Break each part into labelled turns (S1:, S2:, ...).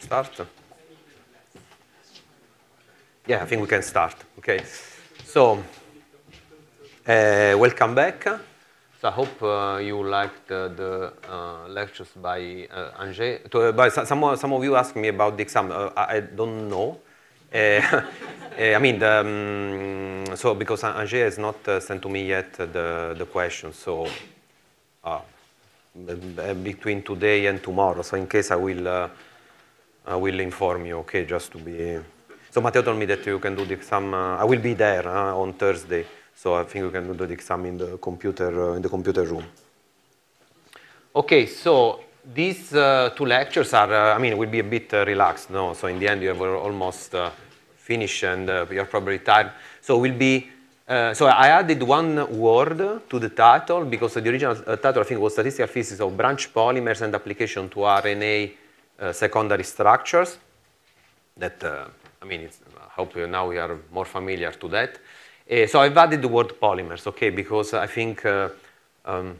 S1: start? Yeah, I think we can start. Okay. So, uh, welcome back. So I hope uh, you liked uh, the lectures by uh, Angé. To, uh, by some, some of you asked me about the exam. Uh, I, I, don't know. Uh, I mean, the, um, so because Angé has not sent to me yet the, the questions, so between today and tomorrow. So in case I will I will inform you, okay, just to be... So Matteo told me that you can do the exam. Uh, I will be there uh, on Thursday, so I think you can do the exam in the computer, uh, in the computer room. Okay, so these uh, two lectures are, uh, I mean, will be a bit uh, relaxed, no? So in the end, you have almost finished and you're probably tired. So will be, so I added one word to the title because the original title, I think, was Statistical Physics of Branch Polymers and Application to RNA uh, secondary structures that, uh, I mean, I uh, hope you now we are more familiar to that. so I've added the word polymers, okay, because I think um,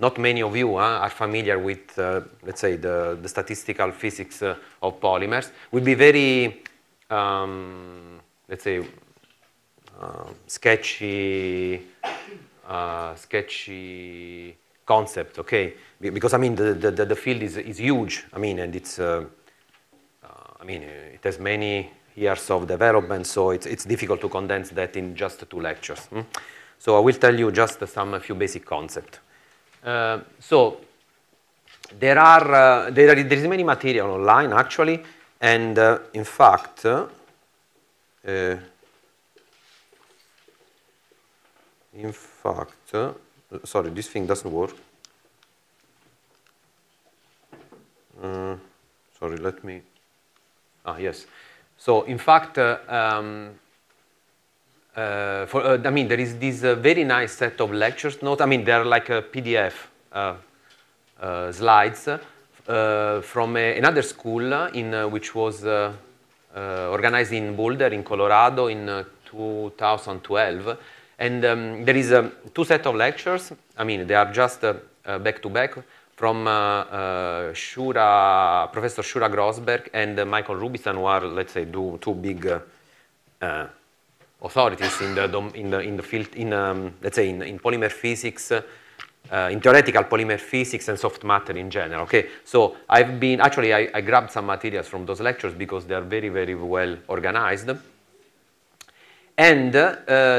S1: not many of you are familiar with, uh, let's say, the, the statistical physics uh, of polymers. Would be very, um, let's say, uh, sketchy, sketchy concept, okay? Because I mean, the, the, the field is, is huge. I mean, and it's, uh, uh, I mean, it has many years of development, so it's, it's difficult to condense that in just two lectures. Hmm? So I will tell you just some few basic concepts. Uh, so there are, uh, there are, there is many material online actually, and uh, in fact, uh, in fact, sorry, this thing doesn't work. Uh, sorry, let me, ah, yes. So in fact, uh, um, uh, for, uh, I mean, there is this uh, very nice set of lectures notes. I mean, they're like a PDF uh, slides from a, another school in which was organized in Boulder in Colorado in 2012 and um, there is um, two set of lectures. I mean, they are just uh, uh, back to back from uh, Shura, Professor Shura Grossberg and Michael Rubison, who are, let's say, two big authorities in the, dom in the, in the field, in, um, let's say, in, in polymer physics, uh, in theoretical polymer physics and soft matter in general. Okay, so I've been actually I, I, grabbed some materials from those lectures because they are very very well organized, and uh,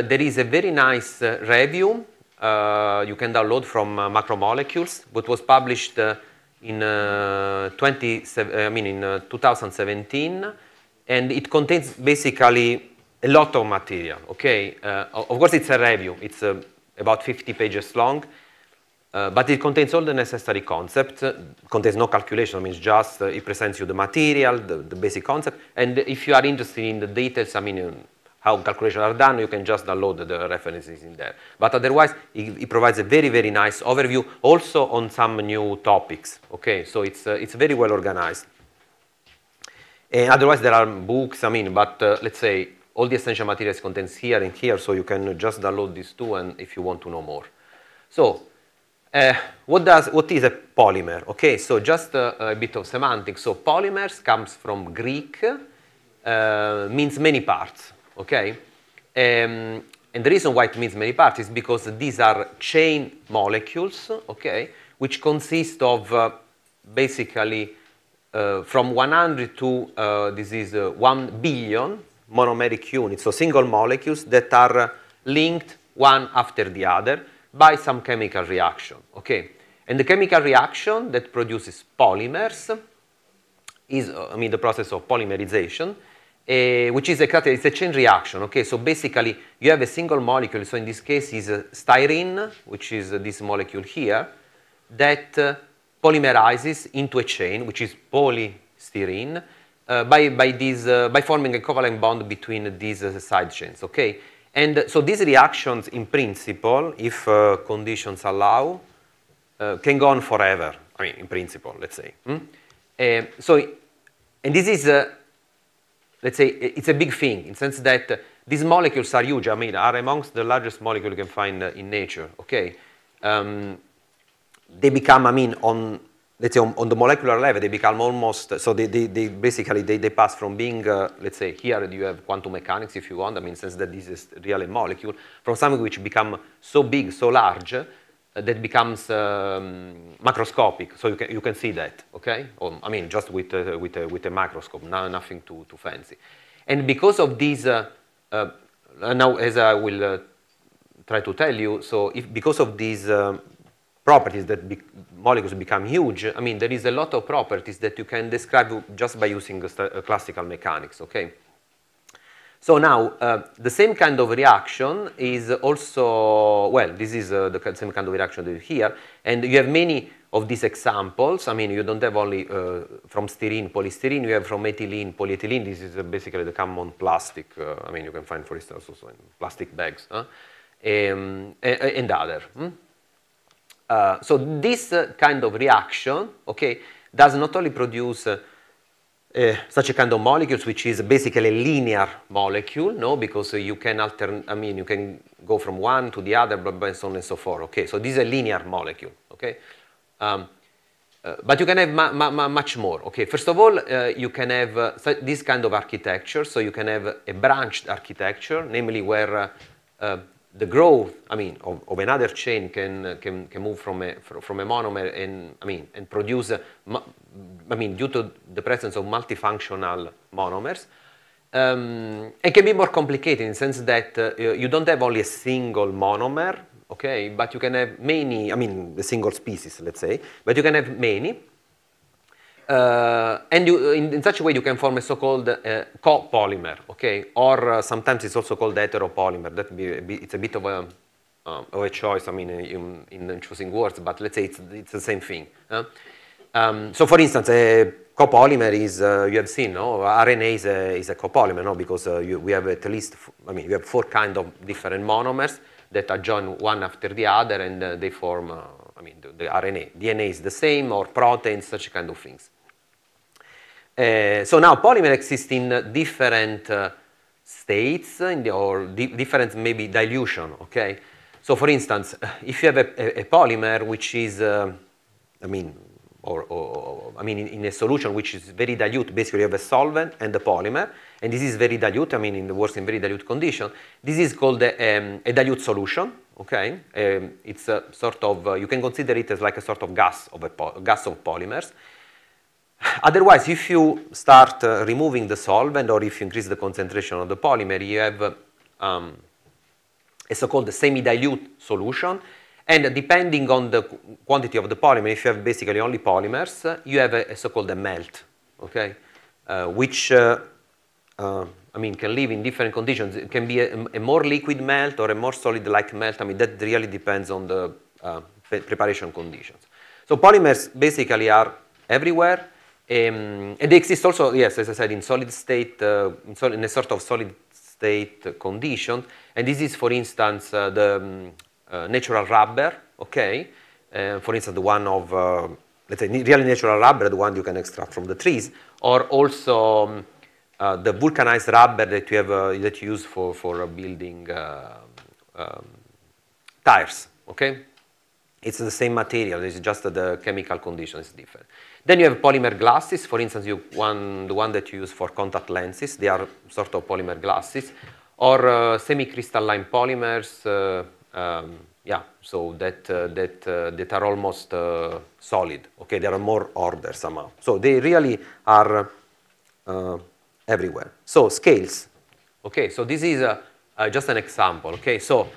S1: there is a very nice uh, review uh, you can download from uh, Macromolecules, which was published uh, in 20, I mean in 2017, and it contains basically a lot of material. Okay, of course it's a review; it's about 50 pages long. Uh, but it contains all the necessary concepts, uh, contains no calculation, I mean, just uh, it presents you the material, the, the, basic concept, and if you are interested in the details, I mean, um, how calculations are done, you can just download the references in there. But otherwise, it, it provides a very, very nice overview also on some new topics. Okay, so it's, uh, it's very well organized. And otherwise, there are books, I mean, but uh, let's say all the essential materials contains here and here, so you can just download these two and if you want to know more. So, uh, what, does, what is a polymer? Okay, so just a bit of semantics. So polymers comes from Greek, uh, means many parts, okay? Um, and the reason why it means many parts is because these are chain molecules, okay, which consist of uh, basically uh, from 100 to uh, this is uh, 1 billion monomeric units, so single molecules that are uh, linked one after the other by some chemical reaction, okay? And the chemical reaction that produces polymers is, uh, I mean, the process of polymerization, uh, which is a it's a chain reaction, okay? So basically, you have a single molecule, so in this case is uh, styrene, which is uh, this molecule here, that uh, polymerizes into a chain, which is polystyrene, uh, by, by, these, uh, by forming a covalent bond between these side chains, okay? And so these reactions, in principle, if conditions allow, can go on forever, I mean, in principle, let's say. Mm? so, and this is let's say, it's a big thing in the sense that these molecules are huge. I mean, are amongst the largest molecule you can find uh, in nature, okay? Um, they become, I mean, on, let's say, on, on, the molecular level, they become almost, so they, they, they basically, they, they pass from being, uh, let's say, here you have quantum mechanics, if you want, I mean, since that this is really a molecule, from something which become so big, so large, that becomes um, macroscopic, so you can, you can see that, okay? Or, I mean, just with, uh, with, uh, with a microscope, no, nothing too, too fancy. And because of these, uh, uh now as I will uh, try to tell you, so if, because of these um, properties that be molecules become huge, I mean, there is a lot of properties that you can describe just by using classical mechanics, okay? So now, uh, the same kind of reaction is also, well, this is uh, the same kind of reaction that you hear, and you have many of these examples. I mean, you don't have only uh, from styrene, polystyrene, you have from ethylene, polyethylene. This is uh, basically the common plastic, uh, I mean, you can find, for instance, also in plastic bags, huh? um, and, other. Hmm? Uh, so this kind of reaction, okay, does not only produce uh, eh, such a kind of molecules, which is basically a linear molecule, no? Because uh, you can alter. I mean, you can go from one to the other, blah, blah, and so on and so forth. Okay, so this is a linear molecule, okay? Um, uh, but you can have much more. Okay, first of all, uh, you can have uh, this kind of architecture. So you can have a branched architecture, namely where the growth, I mean, of, of another chain can, can, can move from a, from a monomer and, I mean, and produce I mean, due to the presence of multifunctional monomers, um, it can be more complicated in the sense that uh, you don't have only a single monomer, okay, but you can have many, I mean, a single species, let's say, but you can have many. Uh, and you, in, in, such a way you can form a so-called uh, copolymer, okay, or uh, sometimes it's also called heteropolymer. That it's a bit of a, uh, of a choice, I mean, in, in, choosing words, but let's say it's, it's the same thing. Um, so for instance, a eh, copolymer is, uh, you have seen, no? RNA is a, is a copolymer, no? Because uh, you, we have at least, I mean, you have four kind of different monomers that are joined one after the other and uh, they form, uh, I mean, the, the, RNA. DNA is the same or proteins, such kind of things. Eh, so now polymer exists in different uh, states in the, or di different maybe dilution, okay? So for instance, if you have a, a, a polymer which is, uh, I mean, or, or, or I mean, in, in, a solution which is very dilute, basically you have a solvent and a polymer, and this is very dilute, I mean, in the works in very dilute condition. This is called a, um, a dilute solution, okay? Um, it's a sort of, uh, you can consider it as like a sort of gas of, a gas of polymers. Otherwise, if you start uh, removing the solvent or if you increase the concentration of the polymer, you have um, a so-called semi-dilute solution and depending on the quantity of the polymer, if you have basically only polymers, you have a, a so-called melt, okay? Uh, which, uh, uh, I mean, can live in different conditions. It can be a, a more liquid melt or a more solid-like melt. I mean, that really depends on the uh, preparation conditions. So polymers basically are everywhere. Um, and they exist also, yes, as I said, in solid state, uh, in, in, a sort of solid state condition. And this is, for instance, uh, the um, uh, natural rubber, okay? Uh, for instance, the one of, uh, let's say, really natural rubber, the one you can extract from the trees, or also um, the vulcanized rubber that you, have, that you use for, for building um, tires, okay? It's the same material, it's just the chemical condition is different. Then you have polymer glasses, for instance, you, one, the one that you use for contact lenses, they are sort of polymer glasses, or uh, semi-crystalline polymers, uh, um, yeah, so that, uh, that, uh, that are almost uh, solid. Okay, there are more orders somehow. So they really are uh, everywhere. So scales. Okay, so this is uh, uh, just an example. Okay, so,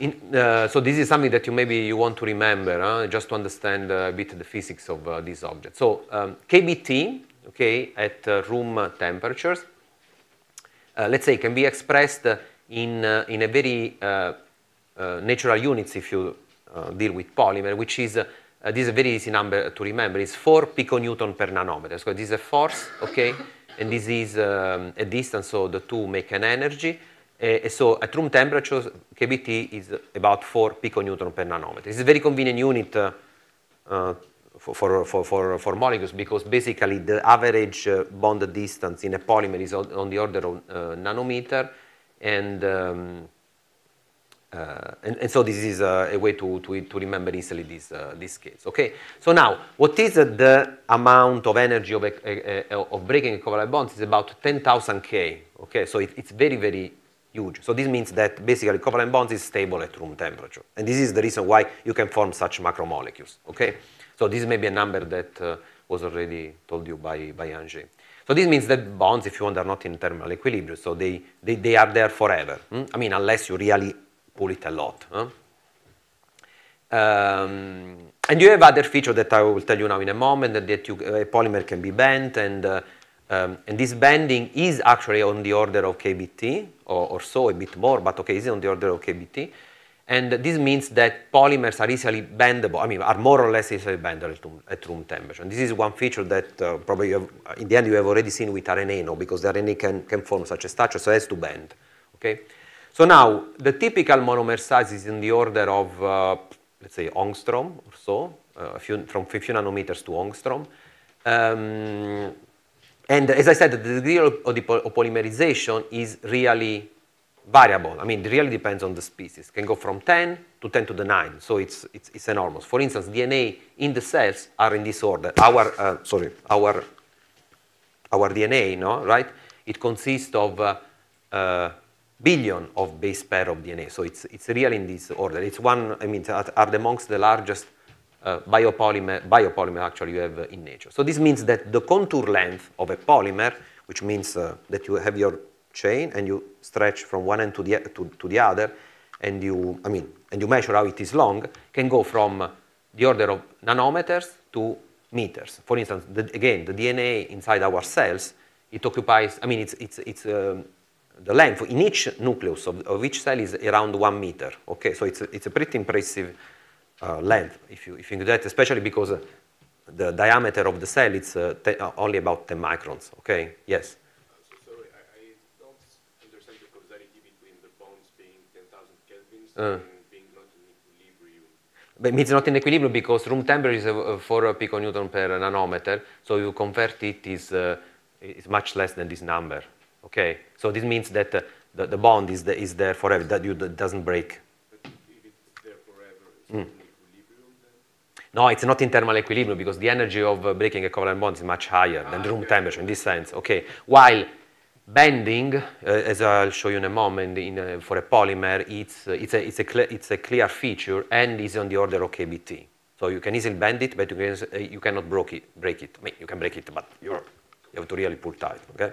S1: in, so this is something that you maybe you want to remember, huh? just to understand a bit the physics of this object. So um, KBT, okay, at room temperatures, let's say can be expressed in, in a very uh, natural units if you uh, deal with polymer, which is uh, this is a very easy number to remember. It's 4 piconewton per nanometer. So this is a force, okay? And this is um, a distance, so the two make an energy. Uh, so at room temperature, KBT is about 4 piconewton per nanometer. It's a very convenient unit uh, uh, for, for, for, for, molecules because basically the average bond distance in a polymer is on, on the order of nanometer and um, uh, and, and, so this is uh, a way to, to, to remember easily this, uh, this case, okay? So now, what is the amount of energy of, of breaking a covalent bond? It's about 10,000 K, okay? So it, it's very, very huge. So this means that basically covalent bonds is stable at room temperature. And this is the reason why you can form such macromolecules, okay? So this may be a number that uh, was already told you by, by Angie. So this means that bonds, if you want, are not in thermal equilibrium, so they, they, they are there forever. Hmm? I mean, unless you really pull it a lot. Huh? Eh? Um, ehm, and you have other features that I will tell you now in a moment, that you, a eh, polymer can be bent, and, uh, um, and this bending is actually on the order of KBT, or, or so, a bit more, but okay, is on the order of KBT. And this means that polymers are easily bendable, I mean, are more or less easily bendable at room temperature. And this is one feature that uh, probably have, in the end you have already seen with RNA no? because the RNA can, can form such a structure, so it has to bend, okay? So now, the typical monomer size is in the order of, uh, let's say, angstrom or so, uh, few, from 50 nanometers to angstrom. Um, and as I said, the degree of, of, polymerization is really variable. I mean, it really depends on the species. It can go from 10 to 10 to the 9, so it's, it's, it's enormous. For instance, DNA in the cells are in this order. Our, uh, sorry, our, our DNA, no, right? It consists of uh, uh, billion of base pair of DNA. So it's, it's really in this order. It's one, I mean, are amongst the largest uh, biopolymer, biopolymer actually you have in nature. So this means that the contour length of a polymer, which means uh, that you have your chain and you stretch from one end to the, to, to the other, and you, I mean, and you measure how it is long, can go from the order of nanometers to meters. For instance, the, again, the DNA inside our cells, it occupies, I mean, it's, it's, it's um, the length in each nucleus of, of, each cell is around one meter. Okay, so it's a, it's a pretty impressive uh, length if you, if you do that, especially because uh, the diameter of the cell is uh, uh, only about 10 microns. Okay, yes? So sorry, I, don't understand the between the bonds being 10,000 kelvins uh. and being not in equilibrium. But it's not in equilibrium because room temperature is uh, 4 piconewton per nanometer, so you convert it is, is much less than this number. Okay, so this means that uh, the, the, bond is, the, is there forever, that you, that doesn't break. But if it's there forever, it's mm. in equilibrium then? No, it's not in thermal equilibrium because the energy of uh, breaking a covalent bond is much higher ah, than room okay. temperature in this sense. Okay, while bending, uh, as I'll show you in a moment, in, uh, for a polymer, it's, uh, it's, a, it's, a it's a clear feature and is on the order of KBT. So you can easily bend it, but you, can, uh, you cannot break it. Break it. I mean, you can break it, but you have to really pull tight. Okay.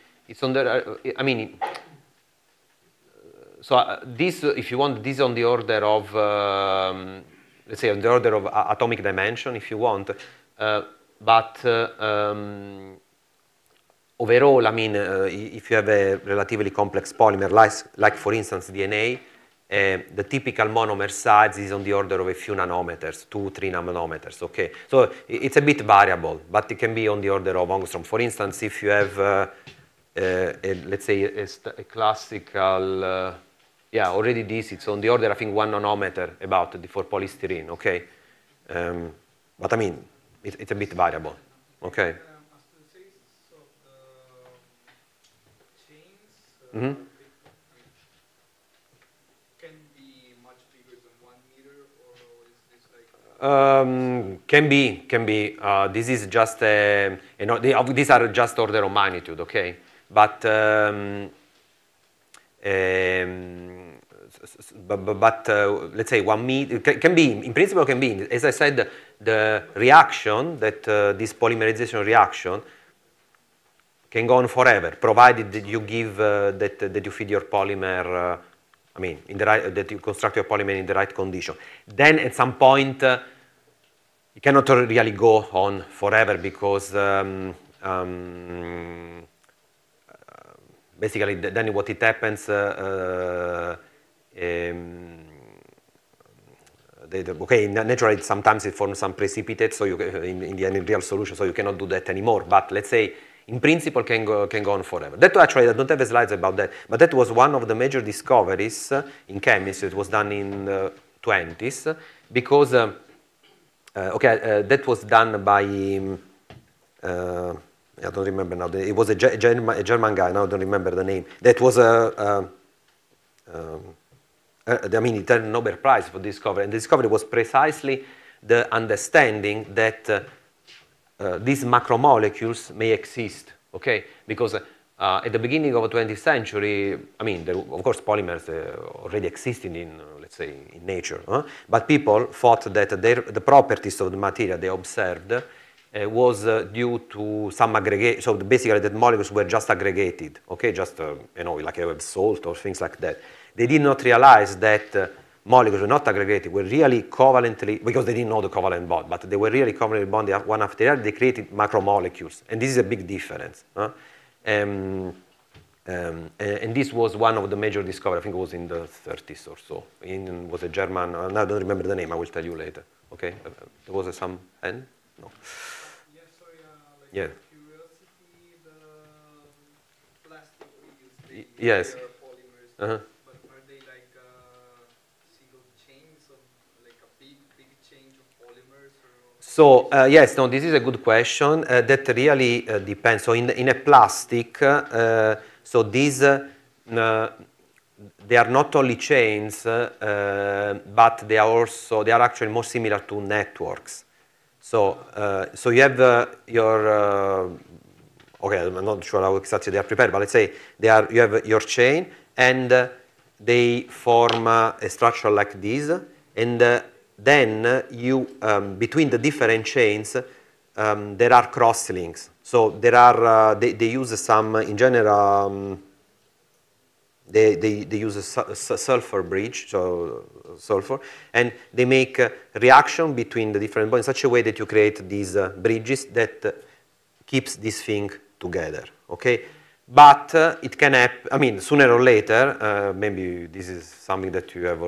S1: It's under, uh, I mean, so uh, this, if you want, this on the order of, um, let's say, on the order of uh, atomic dimension, if you want. Uh, but uh, um, overall, I mean, if you have a relatively complex polymer, like, like for instance DNA, uh, the typical monomer size is on the order of a few nanometers, two, three nanometers, okay? So it's a bit variable, but it can be on the order of angstrom. For instance, if you have uh, uh, a, let's say, a, a classical, uh, yeah, already this, it's on the order, I think, one nanometer about the for polystyrene, okay? Um, but I mean, it, it's a bit variable, okay? Mm -hmm. Um, can be, can be. Uh, this is just a, um, you know, these are just order of magnitude, okay? But um, um, but, but uh, let's say one meter can be in principle can be as I said the reaction that uh, this polymerization reaction can go on forever provided that you give uh, that that you feed your polymer uh, I mean in the right that you construct your polymer in the right condition then at some point it uh, cannot really go on forever because um, um, basically, then what it happens, uh, uh, um, okay, naturally sometimes it forms some precipitate, so you, in, in the real solution, so you cannot do that anymore. But let's say in principle can go, can go on forever. That actually, I don't have slides about that, but that was one of the major discoveries uh, in chemistry. It was done in the 20s because, uh, uh, okay, uh, that was done by, um, I don't remember now. It was a, German, guy. Now I don't remember the name. That was a. I mean, it had a Nobel Prize for discovery, and the discovery was precisely the understanding that uh, uh, these macromolecules may exist. Okay, because uh, at the beginning of the 20th century, I mean, there, of course, polymers uh, already existed in, uh, let's say, in nature, huh? but people thought that their, the properties of the material they observed uh, was uh, due to some aggregate. So basically, the molecules were just aggregated, okay, just uh, you know, like a salt or things like that. They did not realize that uh, molecules were not aggregated, were really covalently, because they didn't know the covalent bond, but they were really covalently bonded one after the other. They created macromolecules, and this is a big difference. Huh? Um, um, and this was one of the major discoveries. I think it was in the 30s or so. It was a German. Uh, I don't remember the name. I will tell you later. Okay, uh, there was some N. No yeah. Um, use, yes. Polymers, uh-huh. uh -huh. so uh, yes, no, this is a good question. Uh, that really uh, depends. So in in a plastic, uh, so these uh, they are not only chains, but they are also they are actually more similar to networks. So, uh, so you have the, your, uh, okay, I'm not sure how exactly they are prepared, but let's say they are, you have your chain and uh, they form uh, a structure like this. And uh, then you, um, between the different chains, um, there are cross links. So there are, they, they, use some, in general, um, they, they, they use a, su a sulfur bridge, so sulfur, and they make a reaction between the different bonds in such a way that you create these uh, bridges that uh, keeps this thing together, okay? But uh, it can happen, I mean, sooner or later, uh, maybe this is something that you have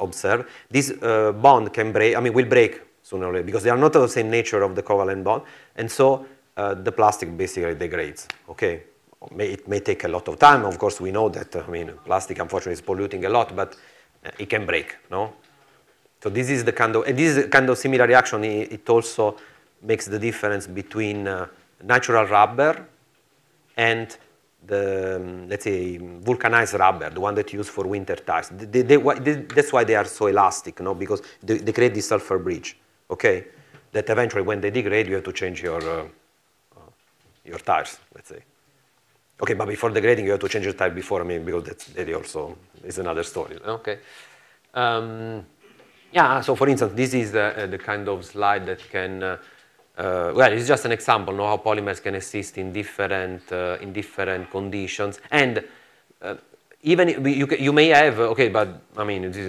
S1: observed, this uh, bond can break, I mean, will break sooner or later because they are not of the same nature of the covalent bond, and so uh, the plastic basically degrades, okay? it may take a lot of time. Of course, we know that, I mean, plastic, unfortunately, is polluting a lot, but uh, it can break, no? So this is the kind of, and this is kind of similar reaction. It, also makes the difference between uh, natural rubber and the, um, let's say, vulcanized rubber, the one that you use for winter tires. They, they, they, that's why they are so elastic, no? because they, they create this sulfur bridge, okay? That eventually, when they degrade, you have to change your, uh, uh your tires, let's say. Okay, but before the grading, you have to change the type before, I mean, because that also is another story. Okay. Um, yeah, so for instance, this is the, uh, the kind of slide that can, uh, uh, well, it's just an example of how polymers can exist in different, uh, in different conditions. And uh, even you, you may have okay but i mean it is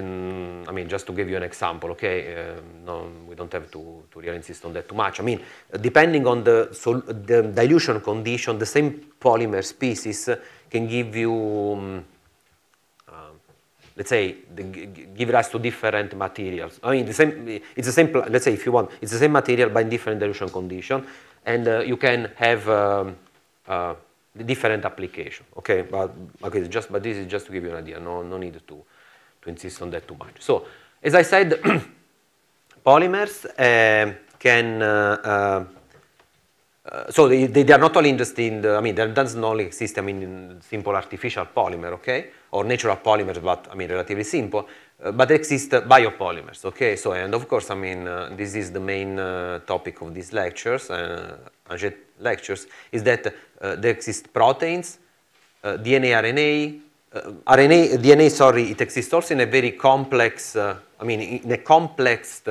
S1: i mean just to give you an example okay uh, no, we don't have to, to really insist on that too much i mean depending on the, sol the dilution condition the same polymer species can give you um, uh, let's say the, give rise to different materials i mean the same it's the same let's say if you want it's the same material but in different dilution condition and uh, you can have um, uh, different application. Okay, but okay, just but this is just to give you an idea. No, no need to to insist on that too much. So, as I said, polymers uh, can uh, uh uh, so they, they, are not only interested in, uh, the, I mean, there doesn't only exist, I mean, in simple artificial polymer, okay, or natural polymers, but I mean, relatively simple, uh, but exist uh, biopolymers, okay. So, and of course, I mean, uh, this is the main topic of these lectures, uh, lectures, is that there exist proteins, DNA, RNA, RNA, DNA, sorry, it exists also in a very complex, I mean, in a complex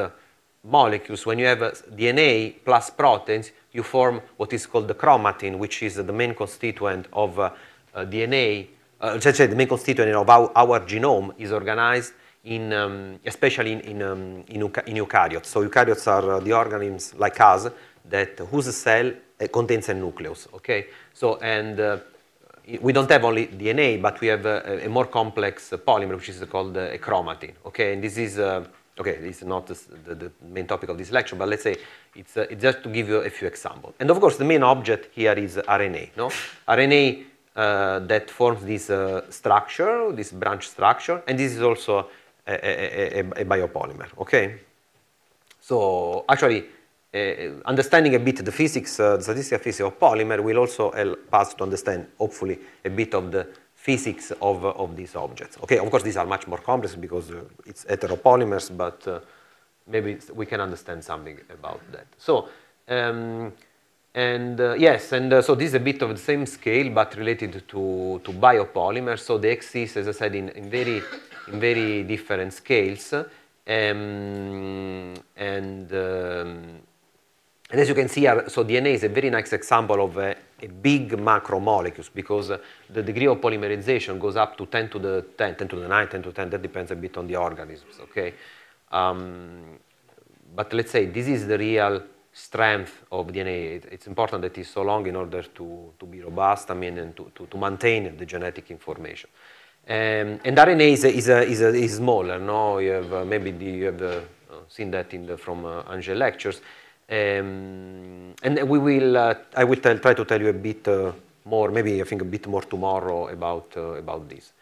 S1: molecules, when you have DNA plus proteins, you form what is called the chromatin, which is the main constituent of uh, uh, DNA, uh, the main constituent of our, our genome is organized in, um, especially in, in, um, in, in, eukaryotes. So eukaryotes are uh, the organisms like us that whose cell uh, contains a nucleus, okay? So, and uh, we don't have only DNA, but we have a, a more complex polymer, which is called a chromatin, okay? And this is okay, it's not the, the, main topic of this lecture, but let's say it's, uh, it's just to give you a few examples. And of course, the main object here is RNA, no? RNA uh, that forms this uh, structure, this branch structure, and this is also a, a, a, a biopolymer, okay? So actually, uh, understanding a bit the physics, uh, the statistical physics of polymer will also help us to understand, hopefully, a bit of the physics of, of these objects. Okay, of course, these are much more complex because uh, it's heteropolymers, but uh, maybe we can understand something about that. So, um, and uh, yes, and uh, so this is a bit of the same scale, but related to, to biopolymers. So they exist, as I said, in, in, very, in very different scales. Um, and, um, and as you can see, uh, so DNA is a very nice example of a a big macromolecules because the degree of polymerization goes up to 10 to the 10, 10 to the 9, 10 to 10. That depends a bit on the organisms, okay? Um, but let's say this is the real strength of DNA. It, it's important that it's so long in order to, to be robust, I mean, and to, to, to maintain the genetic information. Um, and RNA is, is, is, is smaller, no? You have, uh, maybe the, you have uh, seen that in the, from uh, Angel lectures. Um, and we will, uh, I will tell, try to tell you a bit uh, more, maybe I think a bit more tomorrow about, uh, about this.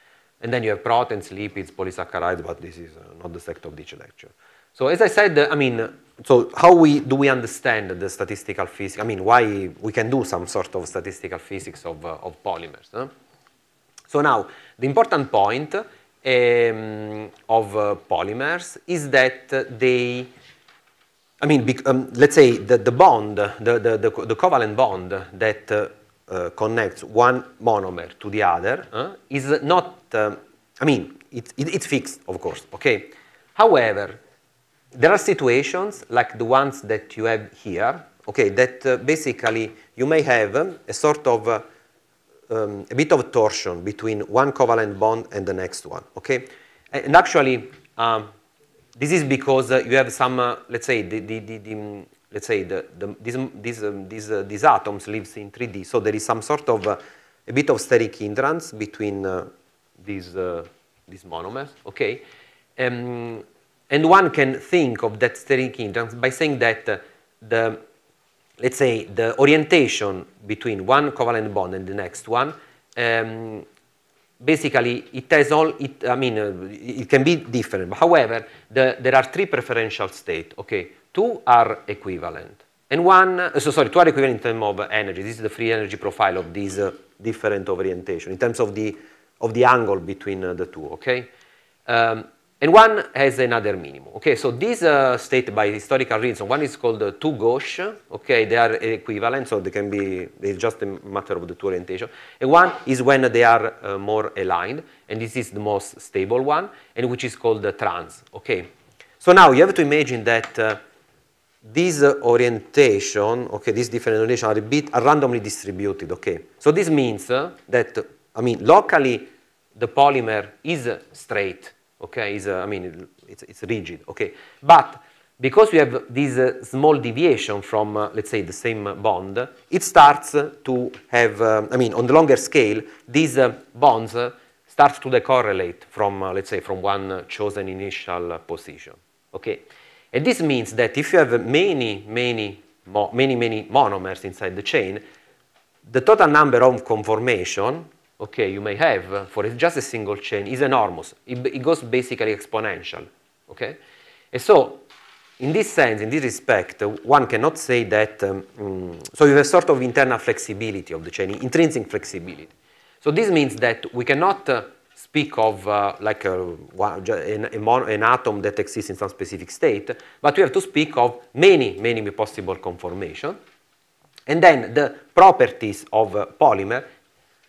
S1: And then you have proteins, lipids, polysaccharides, but this is uh, not the sector of this lecture. So as I said, uh, I mean, uh, so how we, do we understand the statistical physics? I mean, why we can do some sort of statistical physics of, of polymers. Huh? So now, the important point um, of polymers is that they I mean, um, let's say the, the bond, the, the, the, co- the covalent bond that uh, uh, connects one monomer to the other uh, is not, um, I mean, it, it, it's fixed, of course, okay? However, there are situations like the ones that you have here, okay, that uh, basically you may have um, a sort of, uh, um, a bit of torsion between one covalent bond and the next one, okay? And actually, um, this is because uh, you have some, uh, let's say, the, the, the, the mm, let's say the, the, these, mm, these, um, these, uh, these atoms lives in 3D. So there is some sort of uh, a bit of steric hindrance between uh, these, uh, these monomers, okay? Um, and one can think of that steric hindrance by saying that the, let's say, the orientation between one covalent bond and the next one um, basically it has all, it, I mean, uh, it can be different. However, the, there are three preferential states, okay? Two are equivalent. And one, uh, so sorry, two are equivalent in terms of energy. This is the free energy profile of these uh, different orientation in terms of the, of the angle between uh, the two, okay? Um, and one has another minimum. Okay, so these uh, state by historical reason. One is called uh, two gauche. Okay, they are equivalent, so they can be. It's just a matter of the two orientation. And one is when they are uh, more aligned, and this is the most stable one, and which is called the trans. Okay, so now you have to imagine that uh, these orientation, okay, these different orientation are a bit are randomly distributed. Okay, so this means uh, that I mean locally the polymer is straight okay? Is, uh, I mean, it's, it's rigid, okay? But because we have this uh, small deviation from, uh, let's say, the same bond, it starts to have, um, I mean, on the longer scale, these uh, bonds uh, starts to decorrelate from, uh, let's say, from one chosen initial position, okay? And this means that if you have many, many, many, many monomers inside the chain, the total number of conformation okay, you may have for just a single chain is enormous. It, it goes basically exponential, okay? And so in this sense, in this respect, one cannot say that, um, mm, so you have sort of internal flexibility of the chain, intrinsic flexibility. So this means that we cannot uh, speak of uh, like a, an, an, atom that exists in some specific state, but we have to speak of many, many possible conformation. And then the properties of uh, polymer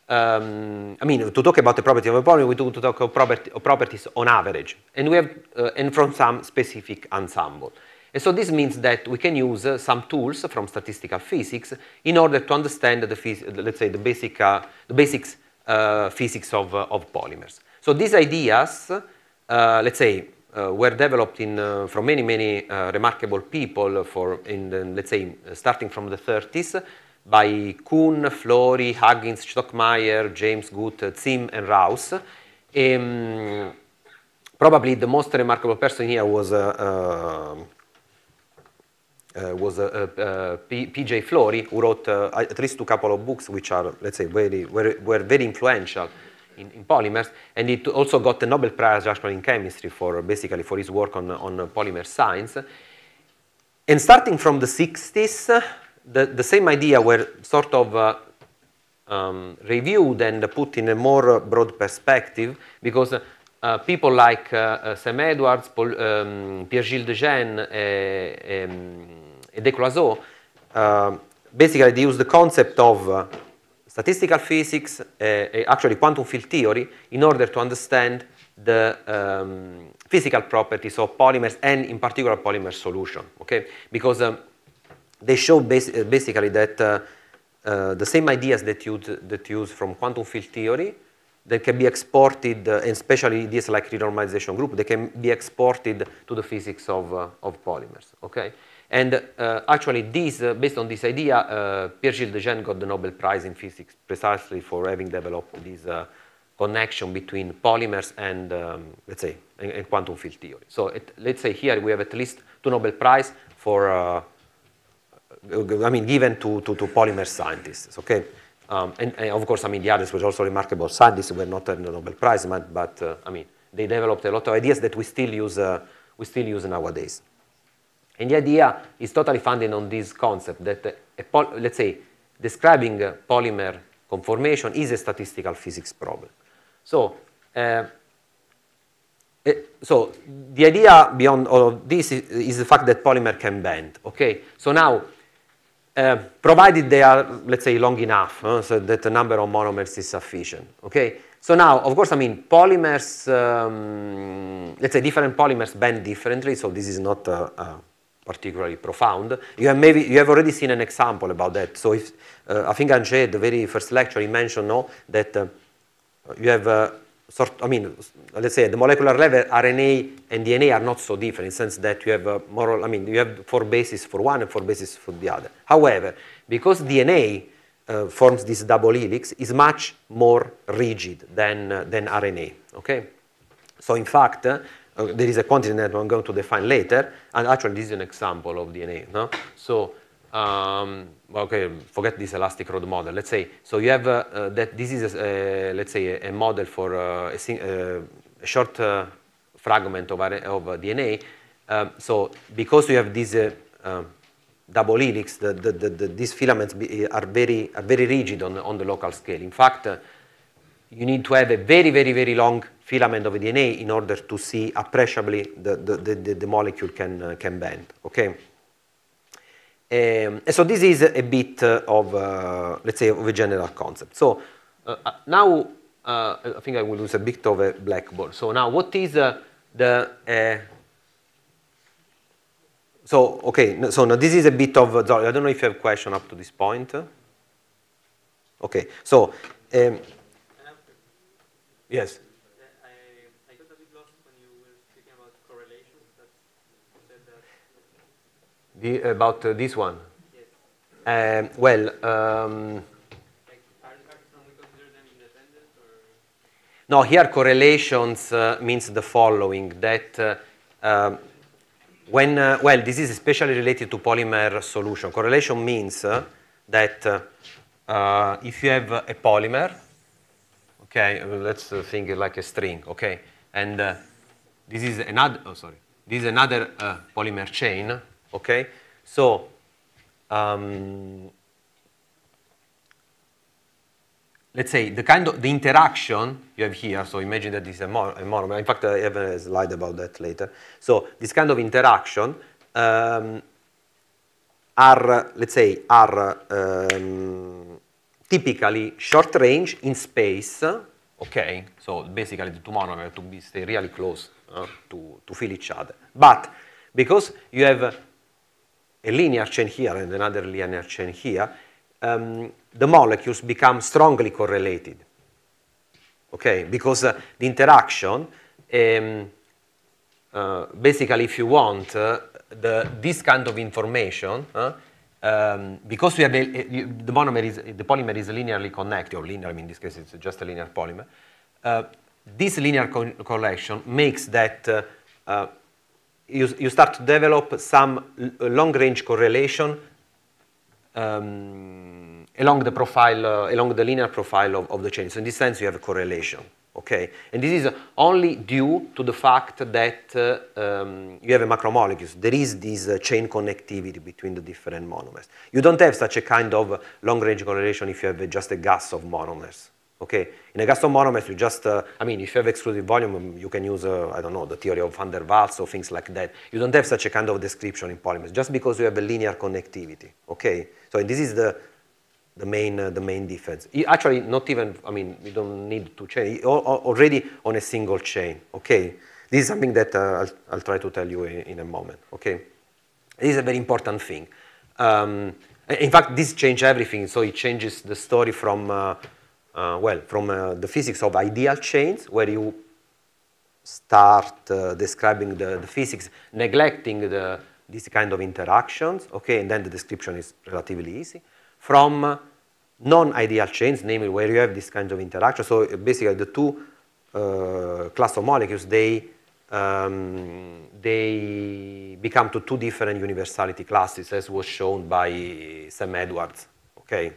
S1: um, I mean, to talk about the property of a polynomial, we do to talk of, property, of properties on average, and we have uh, and from some specific ensemble. And so this means that we can use uh, some tools from statistical physics in order to understand the let's say the basic uh, the basics uh, physics of uh, of polymers. So these ideas, uh, let's say, were developed in from many many remarkable people for in the, let's say starting from the 30s by Kuhn, Flori, Huggins, Stockmeyer, James Gut, Zim, and Raus. Um, ehm, probably the most remarkable person here was uh, um, uh, was uh, uh P.J. Flori, who wrote uh, at least a couple of books which are, let's say, very, very were very influential in, in, polymers, and he also got the Nobel Prize actually in chemistry for basically for his work on on polymer science. And starting from the 60s, the, the same idea were sort of uh, um, reviewed and put in a more broad perspective because uh, people like uh, uh, Sam Edwards, Paul, um, Pierre-Gilles Dejean, and uh, um, Decloiseau basically they used the concept of statistical physics, actually quantum field theory, in order to understand the um, physical properties of polymers and in particular polymer solution, okay? Because um, they show bas uh, basically that uh, uh, the same ideas that you that use from quantum field theory that can be exported, and especially ideas like renormalization group, they can be exported to the physics of, of polymers. Okay. And uh, actually, this, uh, based on this idea, uh, Pierre-Gilles Degen got the Nobel Prize in Physics precisely for having developed this connection between polymers and, um, let's say, and, and, quantum field theory. So it, let's say here we have at least two Nobel Prize for I mean, given to, to, to polymer scientists, okay? Um, and, and, of course, I mean, the others were also remarkable scientists, were not a Nobel Prize, but, but uh, I mean, they developed a lot of ideas that we still use, uh, we still use nowadays. And the idea is totally founded on this concept that, let's say, describing uh, polymer conformation is a statistical physics problem. So, uh, so the idea beyond all of this is, is, the fact that polymer can bend, okay? So now uh, provided they are, let's say, long enough, so that the number of monomers is sufficient. Okay. So now, of course, I mean polymers. Um, let's say different polymers bend differently, so this is not uh, uh, particularly profound. You have maybe you have already seen an example about that. So if uh, I think Ange at the very first lecture he mentioned no, that uh, you have sort. I mean, let's say at the molecular level, RNA and DNA are not so different in the sense that you have a uh, moral, I mean, you have four bases for one and four bases for the other. However, because DNA uh, forms this double helix, is much more rigid than, uh, than RNA, okay? So in fact, uh, uh, there is a quantity that I'm going to define later, and actually this is an example of DNA, no? So, um, okay, forget this elastic rod model. Let's say, so you have uh, that this is, a, let's say, a, a model for a, a short fragment of, of uh, DNA. Um, so because you have these uh, um, double helix, the, the, the, these filaments uh, are, very, are very rigid on, on the local scale. In fact, you need to have a very, very, very long filament of DNA in order to see appreciably the, the, the, the molecule can, uh, can bend, okay? Um, so this is a bit uh, of, uh, let's say, of a general concept. So now, I think I will use a bit of a blackboard. So now, what is the eh, so okay, so now this is a bit of I don't know if you have question up to this point. Okay, so um, yes. The, about uh, this one? Yes. Um, well, um, No, here correlations uh, means the following, that uh, um, when, uh, well, this is especially related to polymer solution. Correlation means that if you have a polymer, okay, let's think like a string, okay, and this is another, oh, sorry, this is another polymer chain, okay, so um, let's say, the kind of the interaction you have here, so imagine that this is a, monomer. In fact, uh, I have a slide about that later. So this kind of interaction um, are, let's say, are um, typically short range in space, okay? So basically the two monomers have to be, stay really close uh, to, to feel each other. But because you have a linear chain here and another linear chain here, um, the molecules become strongly correlated. Okay, because uh, the interaction, um, uh, basically if you want, uh, the, this kind of information, uh, um, because we have the, the monomer is, the polymer is linearly connected, or linear, I mean, in this case it's just a linear polymer, uh, this linear co collection makes that you, you start to develop some long-range correlation um, along the profile, uh, along the linear profile of, of the chain. So in this sense, you have a correlation. Okay, and this is only due to the fact that uh, um, you have a macromolecule. There is this uh, chain connectivity between the different monomers. You don't have such a kind of uh, long-range correlation if you have uh, just a gas of monomers. Okay, in a gas of monomers, you just, uh, I mean, if you have exclusive volume, um, you can use, I don't know, the theory of van der Waals or things like that. You don't have such a kind of description in polymers, just because you have a linear connectivity. Okay, so this is the the main, uh, the main defense. Actually, not even, I mean, we don't need two chain. Already on a single chain, okay? This is something that uh, I'll, I'll, try to tell you in a moment, okay? This is a very important thing. Um, in fact, this changes everything. So it changes the story from, uh, uh, well, from uh, the physics of ideal chains, where you start uh, describing the, the, physics, neglecting the, these kind of interactions, okay, and then the description is relatively easy from non-ideal chains, namely where you have this kind of interaction. So basically the two uh, class of molecules, they, um, they become to two different universality classes as was shown by Sam Edwards, okay?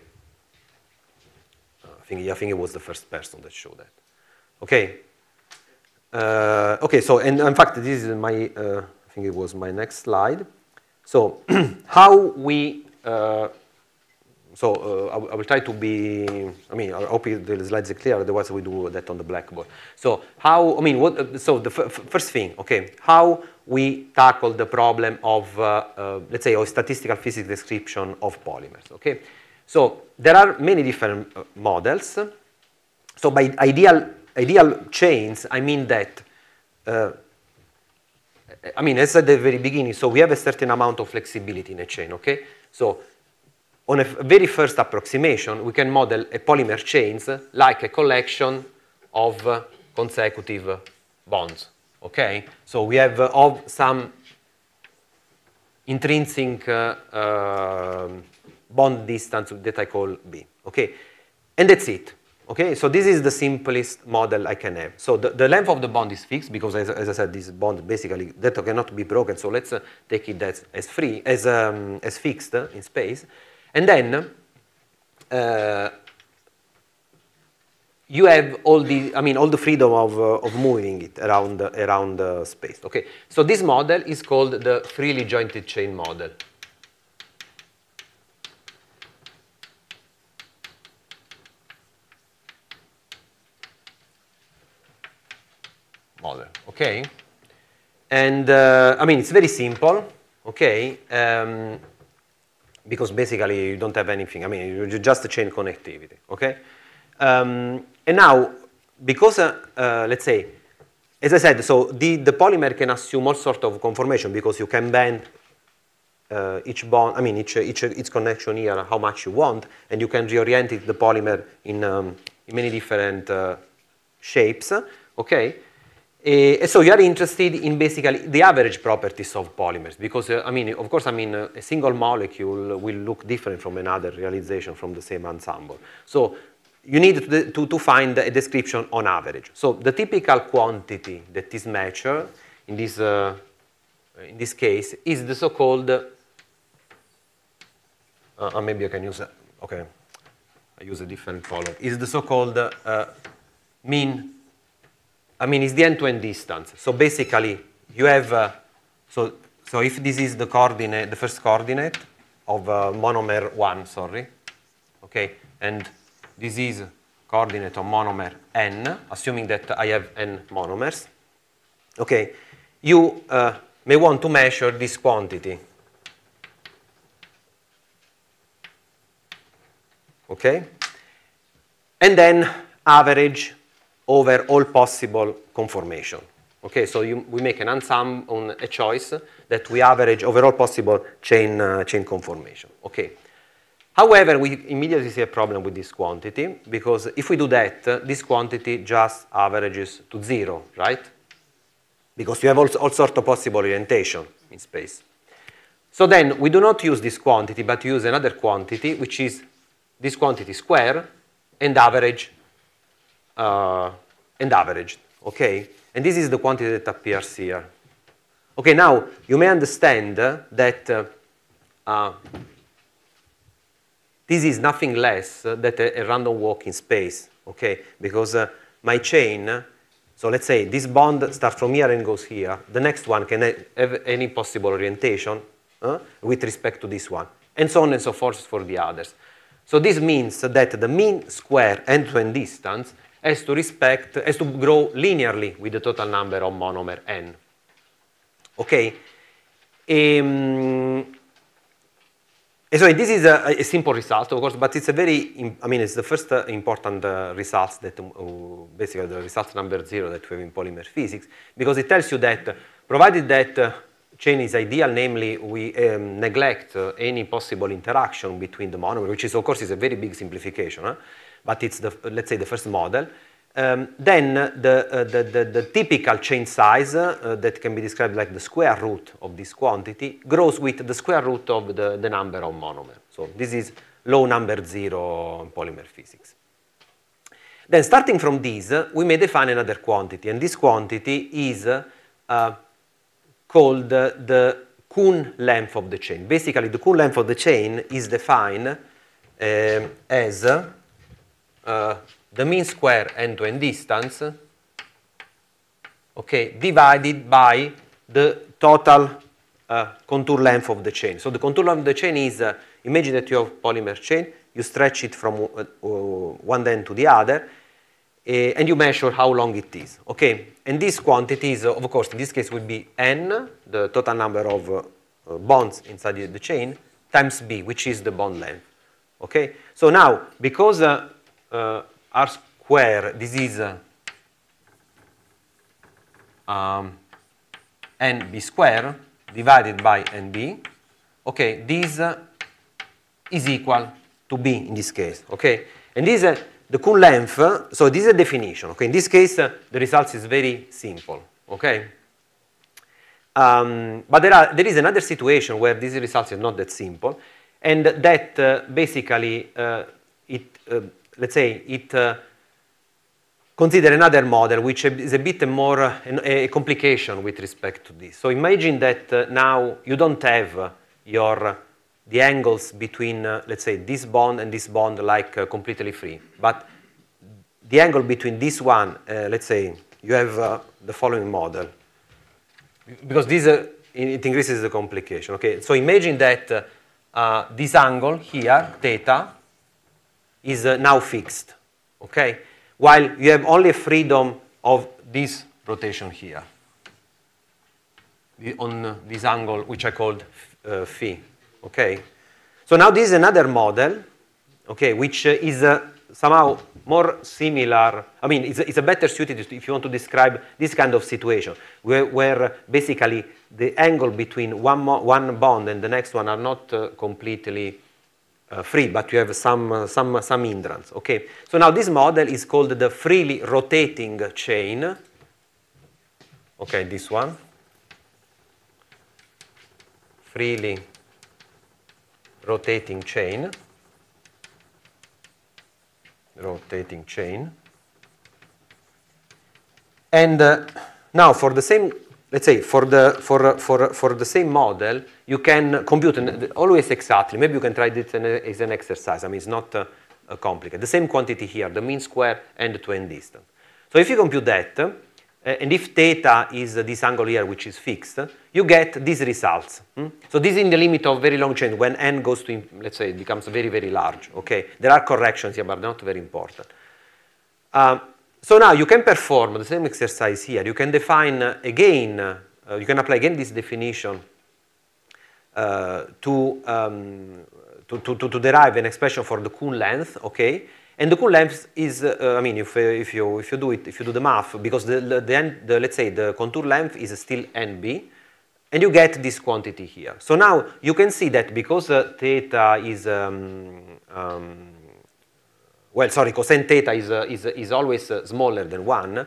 S1: I think, I think it was the first person that showed that, okay? Uh, okay, so and in fact, this is my, uh, I think it was my next slide. So how we uh, so uh, I, I, will try to be, I mean, I hope the slides are clear, otherwise we do that on the blackboard. So how, I mean, what, uh, so the first thing, okay, how we tackle the problem of, uh, uh, let's say, a statistical physics description of polymers, okay? So there are many different uh, models. So by ideal, ideal chains, I mean that, uh, I mean, as at the very beginning, so we have a certain amount of flexibility in a chain, okay? So on a very first approximation, we can model a polymer chains like a collection of uh, consecutive bonds. Okay, so we have uh, of some intrinsic uh, um, bond distance that I call B. Okay, and that's it. Okay, so this is the simplest model I can have. So the, the length of the bond is fixed because, as, as I said, this bond basically that cannot be broken. So let's uh, take it as, as free as um, as fixed in space. And then uh, you have all the, I mean, all the freedom of, uh, of moving it around, uh, around space. Okay, so this model is called the freely jointed chain model. Model, okay? And, uh, I mean, it's very simple, okay? Um, because basically you don't have anything. I mean, you just chain connectivity, okay? Um, and now, because, uh, uh, let's say, as I said, so the, the polymer can assume all sort of conformation because you can bend uh, each bond, I mean, each, each, each connection here how much you want, and you can reorient the polymer in, um, in many different uh, shapes, okay? Uh, so you are interested in basically the average properties of polymers because, uh, I mean, of course, I mean, uh, a single molecule will look different from another realization from the same ensemble. So you need to, to, to find a description on average. So the typical quantity that is measured in this, eh, in this case is the so-called, uh, uh, maybe I can use, a, okay, I use a different color, is the so-called uh, mean I mean, it's the end-to-end -end distance. So basically, you have, uh, so, so if this is the coordinate, the first coordinate of uh, monomer 1, sorry, okay, and this is coordinate of monomer n, assuming that I have n monomers, okay, you uh, may want to measure this quantity, okay, and then average over all possible conformation. Okay, so you, we make an ensemble on a choice that we average over all possible chain, uh, chain conformation. Okay. However, we immediately see a problem with this quantity because if we do that, this quantity just averages to zero, right? Because you have all, all sorts of possible orientation in space. So then we do not use this quantity, but use another quantity, which is this quantity square and average uh, and averaged, okay? And this is the quantity that appears here. Okay, now you may understand that uh, this is nothing less than a, a, random walk in space, okay? Because uh, my chain so let's say this bond starts from here and goes here. The next one can have any possible orientation uh, with respect to this one, and so on and so forth for the others. So this means that the mean square end-to-end -end distance has to respect, has to grow linearly with the total number of monomer n. Okay? Um, so this is a, a, simple result, of course, but it's a very, I mean, it's the first uh, important uh, results that, uh, basically the result number zero that we have in polymer physics, because it tells you that provided that uh, chain is ideal, namely we um, neglect uh, any possible interaction between the monomer, which is, of course, is a very big simplification. Huh? but it's, the, let's say, the first model. Um, then the, uh, the, the, the, typical chain size uh, that can be described like the square root of this quantity grows with the square root of the, the number of monomers. So this is low number zero polymer physics. Then starting from this, uh, we may define another quantity, and this quantity is uh, called uh, the Kuhn length of the chain. Basically, the Kuhn length of the chain is defined uh, as uh, the mean square end-to-end distance, okay, divided by the total uh, contour length of the chain. So the contour length of the chain is, uh, imagine that you have polymer chain, you stretch it from uh, uh, one end to the other, eh, and you measure how long it is, okay? And this quantity is, of course, in this case will be n, the total number of bonds inside the chain, times b, which is the bond length. Okay? So now, because uh, uh, R square, this is uh, um, NB square divided by NB, okay, this uh, is equal to B in this case, okay? And this is the cool length, so this is a definition, okay? In this case, the result is very simple, okay? Um, but there, are, there is another situation where this result is not that simple, and that uh, basically uh, it, uh, let's say, it uh, consider another model, which is a bit more uh, a complication with respect to this. So imagine that uh, now you don't have uh, your uh, the angles between, uh, let's say, this bond and this bond like completely free, but the angle between this one, let's say, you have the following model, because this it increases the complication. Okay, so imagine that this angle here, theta, is uh, now fixed, okay? While you have only freedom of this rotation here, on uh, this angle, which I called uh, phi, okay? So now this is another model, okay, which uh, is uh, somehow more similar, I mean, it's, it's a better suited if you want to describe this kind of situation, where, where basically the angle between one, one bond and the next one are not completely uh, free, but you have some, uh, some, uh, some hindrance. Okay, so now this model is called the freely rotating chain. Okay, this one. Freely rotating chain. Rotating chain. And uh, now for the same let's say for the for for for the same model you can compute always exactly maybe you can try this as an exercise i mean it's not uh, complicated the same quantity here the mean square and the twin distance so if you compute that uh, and if theta is uh, this angle here which is fixed you get these results hmm? so this is in the limit of very long chain when n goes to let's say it becomes very very large okay there are corrections here but not very important um, so now you can perform the same exercise here. You can define again, uh, you can apply again this definition uh, to, um, to, to, to, derive an expression for the Kuhn length, okay? And the Kuhn length is, uh, uh I mean, if, uh, if, you, if you do it, if you do the math, because the, the, end, the, let's say the contour length is still NB, and you get this quantity here. So now you can see that because uh, theta is um, um, well, sorry, cosine theta is, uh, is, is always uh, smaller than 1.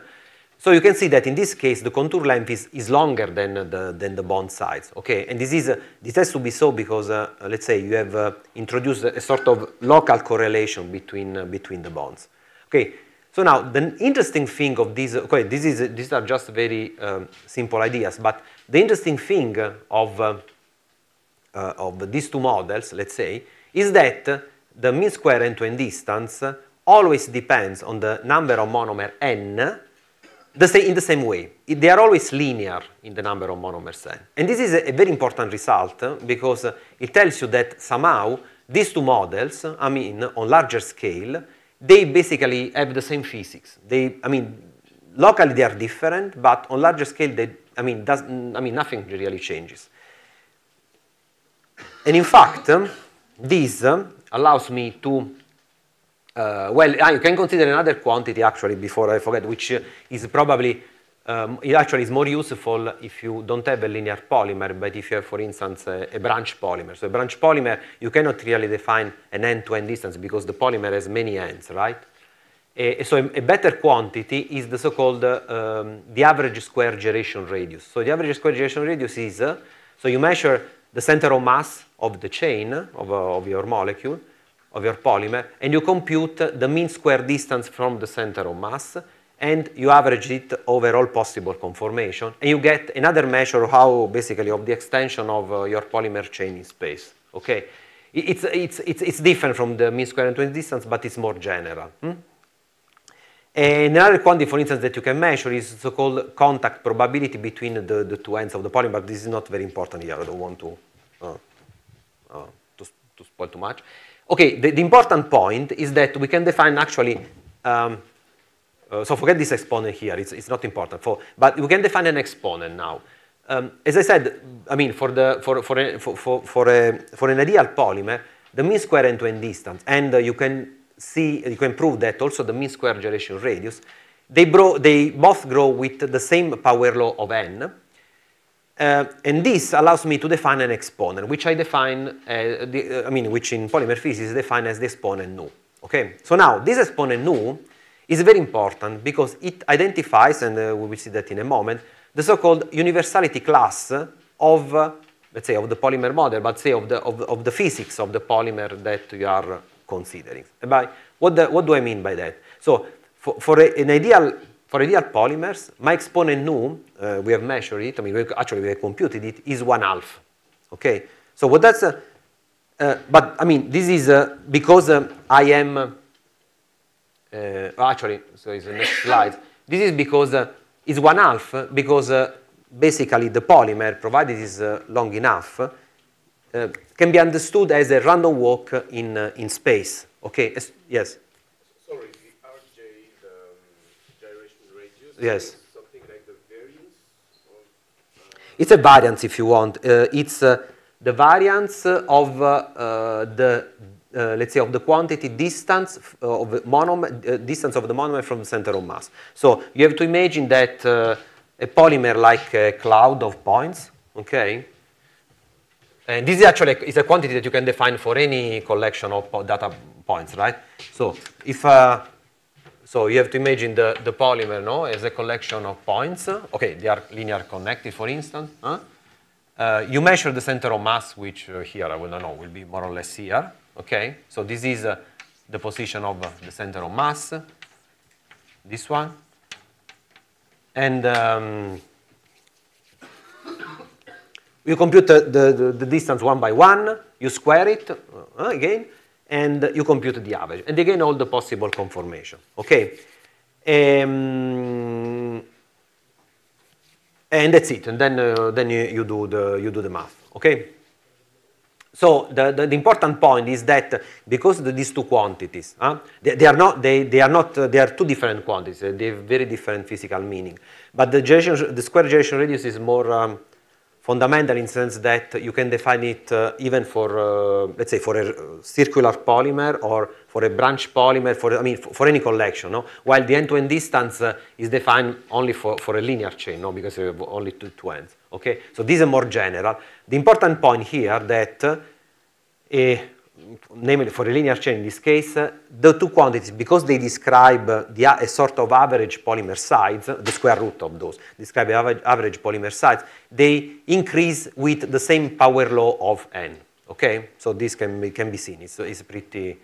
S1: So you can see that in this case, the contour length is, is longer than uh, the, than the bond size, okay? And this, is, uh, this has to be so because, uh, let's say, you have uh, introduced a sort of local correlation between, between the bonds, okay? So now, the interesting thing of these, okay, this is, these are just very um, simple ideas, but the interesting thing of, of these two models, let's say, is that the mean square end-to-end distance always depends on the number of monomer n the same, in the same way. They are always linear in the number of monomers n. And this is a, a very important result because it tells you that somehow these two models, I mean, on larger scale, they basically have the same physics. They, I mean, locally they are different, but on larger scale, they, I mean, does, I mean, nothing really changes. And in fact, this allows me to, uh, well, I ah, can consider another quantity actually before I forget, which is probably, um, it actually is more useful if you don't have a linear polymer, but if you have, for instance, a, a branch polymer. So a branch polymer, you cannot really define an end-to-end -end distance because the polymer has many ends, right? Uh, so a, a, better quantity is the so-called uh, um, the average square gyration radius. So the average square gyration radius is, uh, so you measure the center of mass of the chain of, uh, of your molecule, of your polymer, and you compute the mean square distance from the center of mass, and you average it over all possible conformation, and you get another measure of how basically of the extension of uh, your polymer chain in space. Okay, it's, it's, it's, it's different from the mean square and twin distance, but it's more general. Hmm? And another quantity, for instance, that you can measure is so-called contact probability between the, the two ends of the polymer, but this is not very important here, I don't want to to spoil too much. Okay, the, the important point is that we can define actually, um, uh, so forget this exponent here, it's, it's not important, for, but we can define an exponent now. Um, as I said, I mean, for, the, for, for, a, for, for, for, a, uh, for an ideal polymer, the mean square end-to-end -end distance, and uh, you can see, you can prove that also the mean square generation radius, they, bro they both grow with the same power law of n, uh, and this allows me to define an exponent, which I define, uh, the, uh, I mean, which in polymer physics is defined as the exponent nu. Okay, so now this exponent nu is very important because it identifies, and uh, we will see that in a moment, the so-called universality class of, uh, let's say, of the polymer model, but say of the, of, of the physics of the polymer that you are considering. And by, what, the, what do I mean by that? So for, for a, an ideal for ideal polymers, my exponent nu, uh, we have measured it, I mean, we actually we have computed it, is 1 half. Okay? So what that's, uh, uh, but I mean, this is uh, because um, I am, uh, actually, so it's the next slide. This is because uh, it's 1 half, because basically the polymer, provided is long enough, can be understood as a random walk in, in space. Okay? As, yes? Sorry yes. Something like the variance? Uh, it's a variance, if you want. Uh, it's uh, the variance of the uh, let's say, of the quantity distance of the monomer, uh, distance of the monomer from the center of mass. So you have to imagine that uh, a polymer like a cloud of points, okay? And this is actually a, is a quantity that you can define for any collection of data points, right? So if, so you have to imagine the, the polymer no, as a collection of points. Okay, they are linear connected, for instance. Huh? Uh, you measure the center of mass, which uh, here, I will not know, will be more or less here. Okay, so this is uh, the position of uh, the center of mass, this one. And um, you compute the, the, the, distance one by one, you square it uh, again, and you compute the average. And again, all the possible conformation, okay? Um, and that's it, and then, uh, then you, you, do the, you do the math, okay? So the, the, the, important point is that because these two quantities, huh, they, they, are not, they, they are not, uh, they are two different quantities. Uh, they have very different physical meaning. But the, generation, the square generation radius is more, um, fundamental in the sense that you can define it uh, even for, uh, let's say, for a circular polymer or for a branch polymer, for, I mean, for, for any collection, no? While the end-to-end distance uh, is defined only for, for a linear chain, no? Because you uh, have only two, two ends, okay? So this is more general. The important point here that uh, namely for a linear chain in this case, the two quantities, because they describe the, a sort of average polymer size, the square root of those, describe average, average polymer size, they increase with the same power law of n. Okay? So this can be, can be seen. It's, it's pretty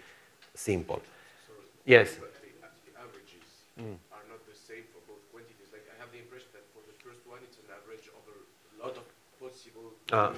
S1: simple. So yes? The, the averages mm. are not the same for both quantities. Like I have the impression that for the first one, it's an average over a lot of possible uh.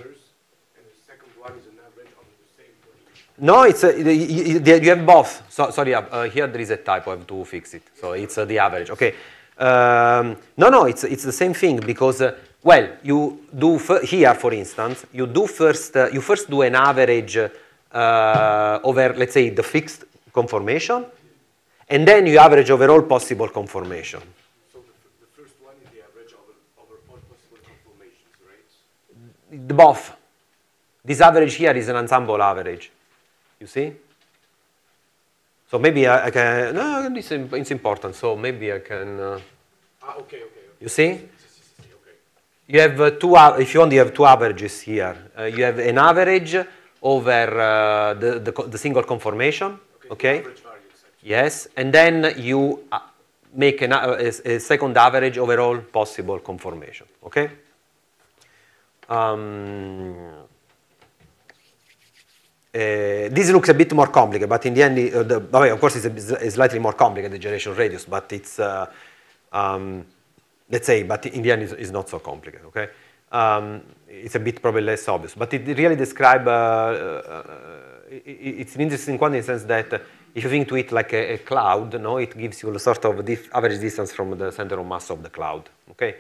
S1: No, it's a, you, you have both. So, sorry, uh, uh, here there is a typo. I have to fix it. So it's uh, the average. Okay. Um, no, no, it's it's the same thing because uh, well, you do here, for instance, you do first uh, you first do an average uh, over let's say the fixed conformation, and then you average all possible conformation. So the, first one is the average over, over all possible conformations, right? The both. This average here is an ensemble average. You see? So maybe I, I can, no, it's, it's important, so maybe I can. Uh, ah, okay, okay, okay. You see? You have uh, two, if you only have two averages here. Uh, you have an average over uh, the, the, the, single conformation, okay? okay? yes, and then you uh, make an, uh, a, a, second average over all possible conformation, okay? Um, uh, this looks a bit more complicated, but in the end, uh, the, of course, it's, a, slightly more complicated, the generation radius, but it's, uh, um, let's say, but in the end, it's, it's not so complicated, okay? Um, it's a bit probably less obvious, but it really describes, uh, uh, uh, it, it's an interesting one in the sense that if you think to it like a, a cloud, no, it gives you a sort of average distance from the center of mass of the cloud, okay?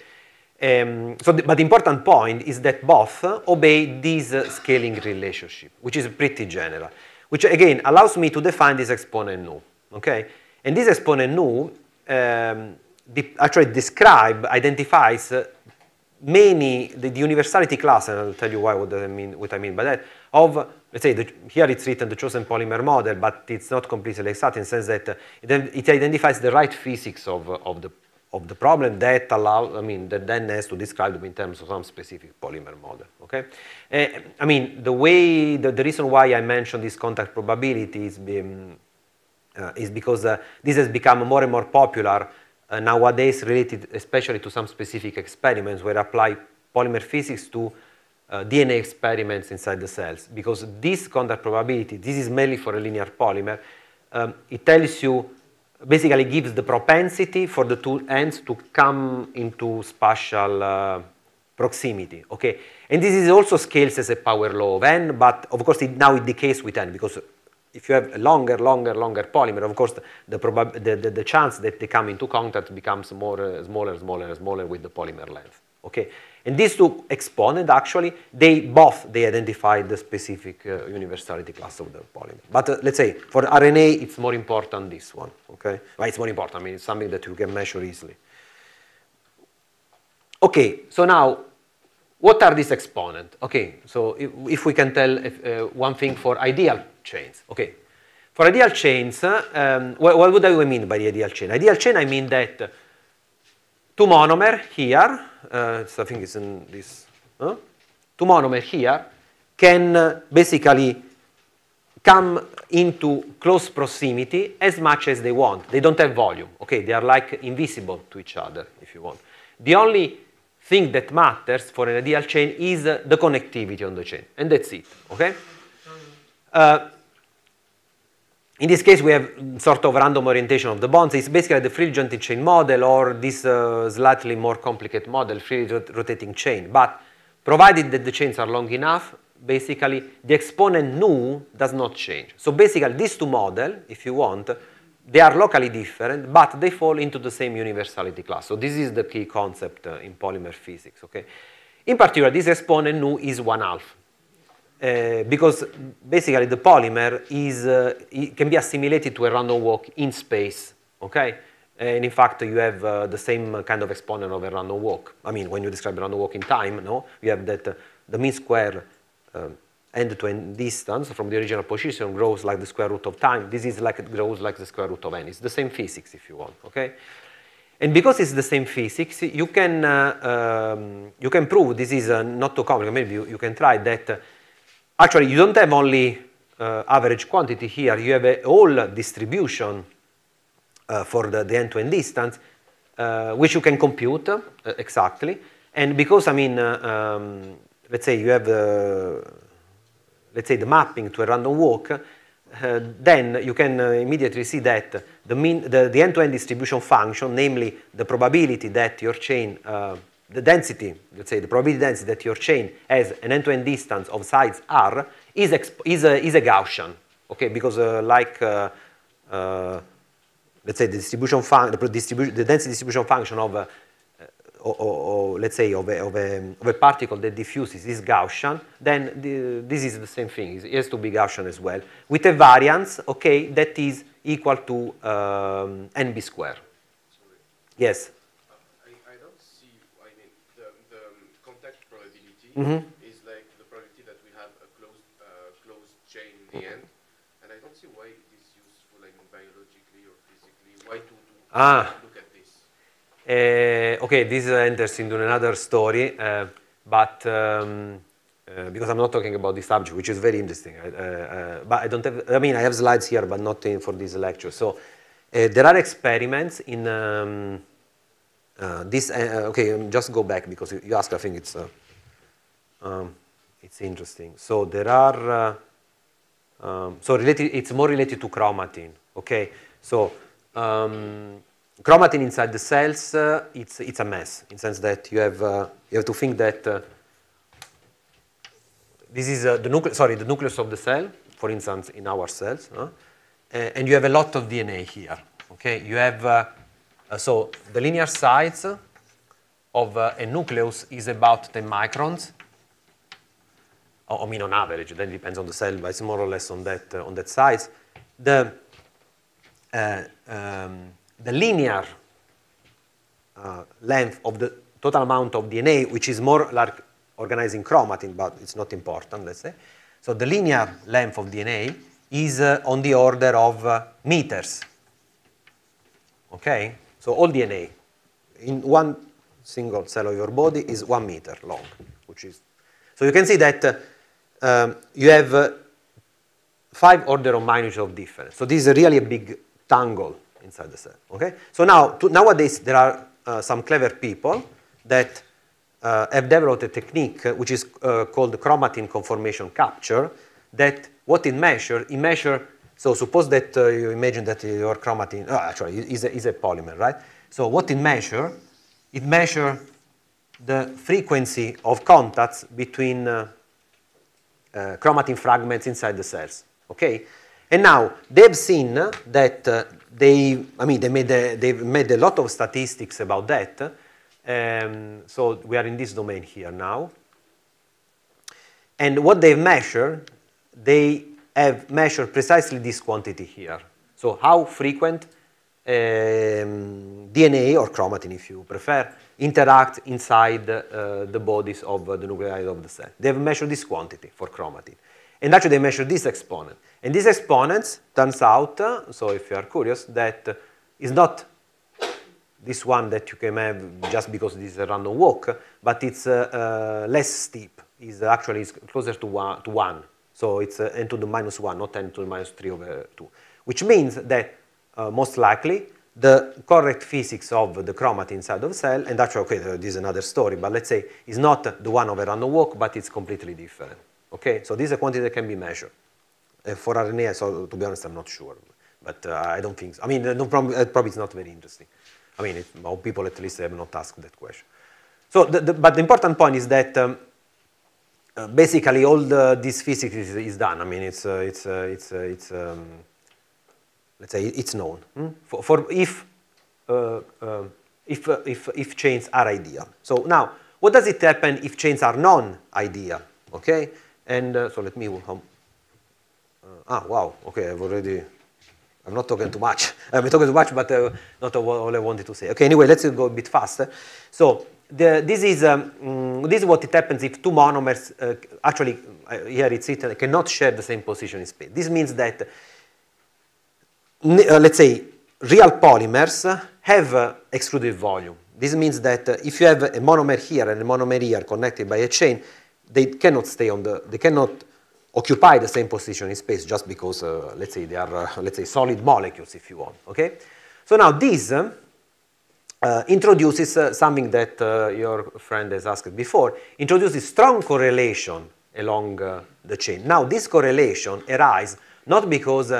S1: Um, so the, but the important point is that both obey this scaling relationship, which is pretty general, which again allows me to define this exponent nu. Okay? And this exponent nu um, actually describe, identifies uh, many, the, the, universality class, and I'll tell you why, what, I mean, what I mean by that, of, let's say, the, here it's written the chosen polymer model, but it's not completely exact in the sense that uh, it, it identifies the right physics of, of the of the problem that allow, I mean, that then has to describe them in terms of some specific polymer model, okay? Uh, I mean, the way, the, the reason why I mentioned this contact probability is, um, uh, is because uh, this has become more and more popular uh, nowadays related especially to some specific experiments where apply polymer physics to uh, DNA experiments inside the cells. Because this contact probability, this is mainly for a linear polymer, um, it tells you basically gives the propensity for the two ends to come into spatial uh, proximity, okay? And this is also scales as a power law of n, but of course it, now it decays with n because if you have a longer, longer, longer polymer, of course the, the, the, the, chance that they come into contact becomes more, uh, smaller, smaller, smaller with the polymer length. Okay, and these two exponents actually, they both, they identify the specific uh, universality class of the polymer. But uh, let's say for RNA, it's more important this one, okay? Well, it's more important, I mean, it's something that you can measure easily. Okay, so now, what are these exponents? Okay, so if, if, we can tell if, uh, one thing for ideal chains, okay. For ideal chains, uh, um, what, what would I mean by the ideal chain? Ideal chain, I mean that two monomer here, uh, I think it's in this, huh? two monomer here can uh, basically come into close proximity as much as they want. They don't have volume, okay? They are like invisible to each other, if you want. The only thing that matters for an ideal chain is the connectivity on the chain, and that's it, okay? Uh, in this case, we have sort of random orientation of the bonds. It's basically the freely jointed chain model or this uh, slightly more complicated model, freely rot rotating chain. But provided that the chains are long enough, basically the exponent nu does not change. So basically these two models, if you want, they are locally different, but they fall into the same universality class. So this is the key concept uh, in polymer physics. Okay? In particular, this exponent nu is 1 half. Eh, because basically the polymer is, uh, can be assimilated to a random walk in space, okay? And in fact, you have uh, the same kind of exponent of a random walk. I mean, when you describe a random walk in time, no? You have that the mean square end-to-end distance from the original position grows like the square root of time. This is like it grows like the square root of n. It's the same physics, if you want, okay? And because it's the same physics, you can, uh, um, you can prove, this is uh, not too complicated, maybe you, you, can try that Actually, you don't have only uh, average quantity here, you have uh, a whole distribution uh, for the, the end-to-end -end distance, uh, which you can compute uh, exactly. And because, I mean, uh, um, let's say you have, let's say, the mapping to a random walk, then you can immediately see that the end-to-end -end distribution function, namely the probability that your chain the density, let's say the probability density that your chain has an end-to-end -end distance of sides r is, is, a, is a Gaussian, okay? Because uh, like, uh, uh, let's say the distribution function, the, distribu the density distribution function of, or, or, or, let's say of a, of, a, of a particle that diffuses is Gaussian, then the, this is the same thing. It has to be Gaussian as well, with a variance, okay, that is equal to um, nb squared. Yes. mm -hmm. is like the probability that we have a closed, uh, closed chain in the end. And I don't see why it is useful, I mean, biologically or physically. Why ah. to, to ah. look at this? Uh, okay, this enters into another story, uh, but um, uh, because I'm not talking about this subject, which is very interesting. Uh, uh, but I don't have, I mean, I have slides here, but not in, for this lecture. So eh, there are experiments in um, this, okay, um, just go back because you asked, I think it's um, it's interesting. So there are, uh, um, so related, it's more related to chromatin, okay? So um, chromatin inside the cells, uh, it's, it's a mess in sense that you have, uh, you have to think that uh, this is uh, the nucleus, sorry, the nucleus of the cell, for instance, in our cells, and you have a lot of DNA here, okay? You have, uh, so the linear size of a nucleus is about 10 microns, Oh, I mean on average, then it depends on the cell, but it's more or less on that, uh, on that size. The, uh, um, the linear uh, length of the total amount of DNA, which is more like organizing chromatin, but it's not important, let's say. So the linear length of DNA is uh, on the order of uh, meters, okay? So all DNA in one single cell of your body is one meter long, which is so you can see that uh, um, you have uh, five order of magnitude of difference. So this is really a big tangle inside the cell. Okay? So now, to, nowadays, there are uh, some clever people that uh, have developed a technique uh, which is uh, called chromatin conformation capture that what it measures, it measures, so suppose that uh, you imagine that your chromatin, oh, actually, is a, is a polymer, right? So what it measures, it measures the frequency of contacts between uh, chromatin fragments inside the cells. Okay? And now they've seen that uh, they, I mean, they made a, they've made a lot of statistics about that. Um, so we are in this domain here now. And what they've measured, they have measured precisely this quantity here. So how frequent um, DNA or chromatin, if you prefer, interact inside uh, the bodies of uh, the nuclei of the cell. They've measured this quantity for chromatin. And actually they measure this exponent. And these exponents, turns out, uh, so if you are curious, that is not this one that you can have just because this is a random walk, but it's less steep. Is actually is closer to one, to one. So it's n to the minus 1, not n to the minus 3 over 2, which means that uh, most likely the correct physics of the chromatin side of cell, and actually, okay, this is another story, but let's say it's not the one of a random walk, but it's completely different. Okay, so this is a quantity that can be measured. Uh, for RNA, so to be honest, I'm not sure, but uh, I don't think so. I mean, uh, no problem, uh, probably it's not very interesting. I mean, it, people at least have not asked that question. So, the, the, but the important point is that um, uh, basically all the, this physics is, is, done. I mean, it's, uh, it's, it's, it's um, let's say it's known hmm? for, for, if uh, uh, if, uh, if if chains are ideal. So now, what does it happen if chains are non-ideal? Okay, and uh, so let me um, uh, ah wow okay I've already I'm not talking too much I'm talking too much but uh, not all I wanted to say. Okay, anyway let's go a bit faster. So. The, this, is, um, mm, this is what it happens if two monomers, actually, here it's written, cannot share the same position in space. This means that uh, let's say, real polymers have extruded volume. This means that if you have a monomer here and a monomer here connected by a chain, they cannot stay on the, they cannot occupy the same position in space just because, uh, let's say, they are, uh, let's say, solid molecules, if you want, okay? So now this uh, introduces uh, something that uh, your friend has asked before, introduces strong correlation along the chain. Now, this correlation arises not because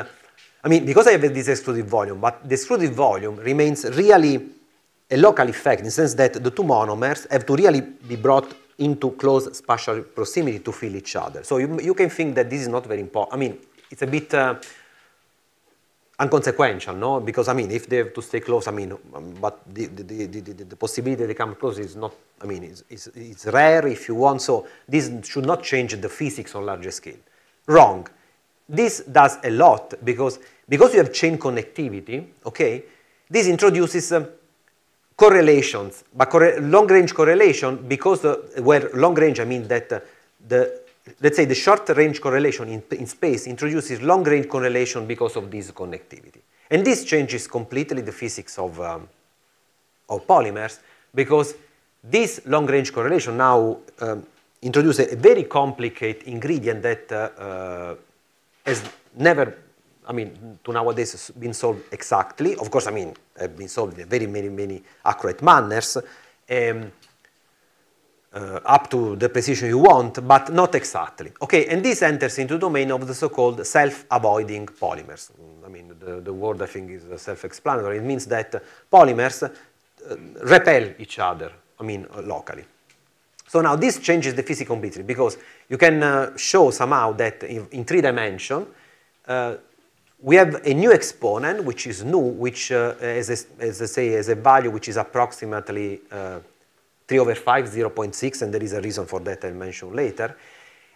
S1: I mean, because I have this excluded volume, but the excluded volume remains really a local effect in the sense that the two monomers have to really be brought into close spatial proximity to feel each other. So you, you can think that this is not very important. I mean, it's a bit uh, no? Because, I mean, if they have to stay close, I mean, um, but the, the, the, the, the possibility they come close is not, I mean, it's, it's, it's rare if you want. So this should not change the physics on larger scale. Wrong this does a lot because, because you have chain connectivity, okay, this introduces uh, correlations, but corre long-range correlation because uh, where long-range, I mean that uh, the, let's say the short-range correlation in, in space introduces long-range correlation because of this connectivity. And this changes completely the physics of, um, of polymers because this long-range correlation now um, introduces a very complicated ingredient that uh, uh, has never, I mean, to nowadays been solved exactly. Of course, I mean, have been solved in very many, many accurate manners, um, uh, up to the precision you want, but not exactly. Okay, and this enters into the domain of the so-called self-avoiding polymers. Mm, I mean, the, the, word I think is self-explanatory. It means that polymers uh, repel each other, I mean, locally. So now this changes the physics completely because you can uh, show somehow that in, in three dimension, uh, we have a new exponent which is new, which uh, as, a, as I say, has a value which is approximately uh, 3 over 5, 0 0.6, and there is a reason for that I'll mention later.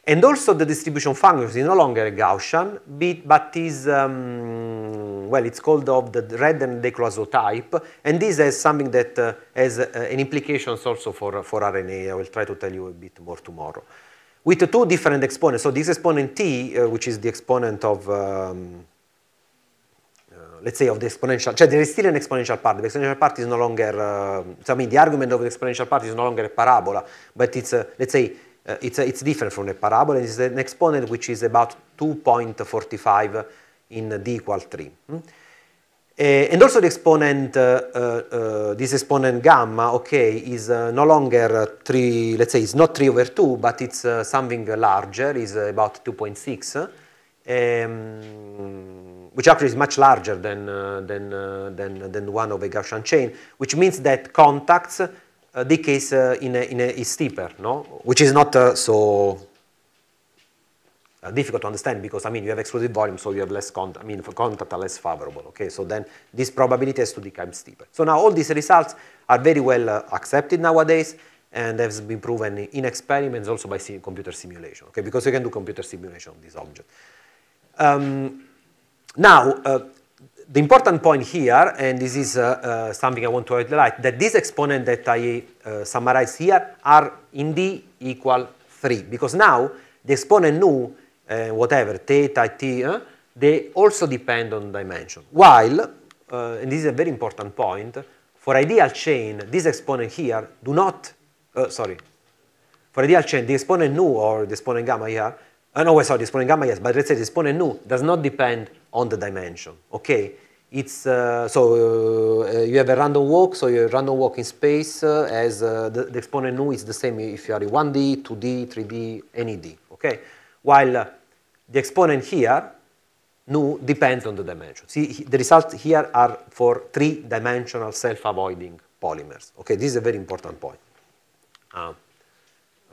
S1: And also the distribution function is no longer a Gaussian, but is, um, well, it's called of the red and de Croiseau type, and this is something that uh, has uh, an implications also for, for RNA. I will try to tell you a bit more tomorrow. With two different exponents, so this exponent t, uh, which is the exponent of, um, uh, let's say, of the exponential, so there is still an exponential part. The exponential part is no longer, uh, so I mean, the argument of the exponential part is no longer a parabola, but it's, uh, let's say, uh, it's, it's different from a parabola, it's an exponent which is about 2.45 in d equal 3. Mm? Uh, and also the exponent, uh, this exponent gamma, okay, is no longer 3, let's say it's not 3 over 2, but it's something larger, is about 2.6. Um, ehm, which actually is much larger than, uh, than, uh, than, than one of a Gaussian chain, which means that contacts uh, the case uh, in, a, in a, is steeper, no? Which is not uh, so uh, difficult to understand because, I mean, you have excluded volume, so you have less contact, I mean, for contact are less favorable, okay? So then this probability has to become steeper. So now all these results are very well uh, accepted nowadays and has been proven in experiments also by sim computer simulation, okay? Because you can do computer simulation of this object. Um, now, uh, the important point here, and this is uh, uh, something I want to highlight, that these exponents that I uh, summarize here are indeed equal 3, because now the exponent nu, uh, whatever, theta, t, uh, they also depend on dimension. While, uh, and this is a very important point, for ideal chain, these exponent here do not, sorry, for ideal chain, the exponent nu or the exponent gamma here, uh, no, sorry, the exponent gamma, yes, but let's say the exponent nu does not depend on the dimension, okay? It's, uh, so uh, you have a random walk, so your random walk in space uh, as uh, the, the, exponent nu is the same if you are in 1D, 2D, 3D, any D, okay? While uh, the exponent here, nu, depends on the dimension. See, the results here are for three-dimensional self-avoiding polymers. Okay, this is a very important point. Uh,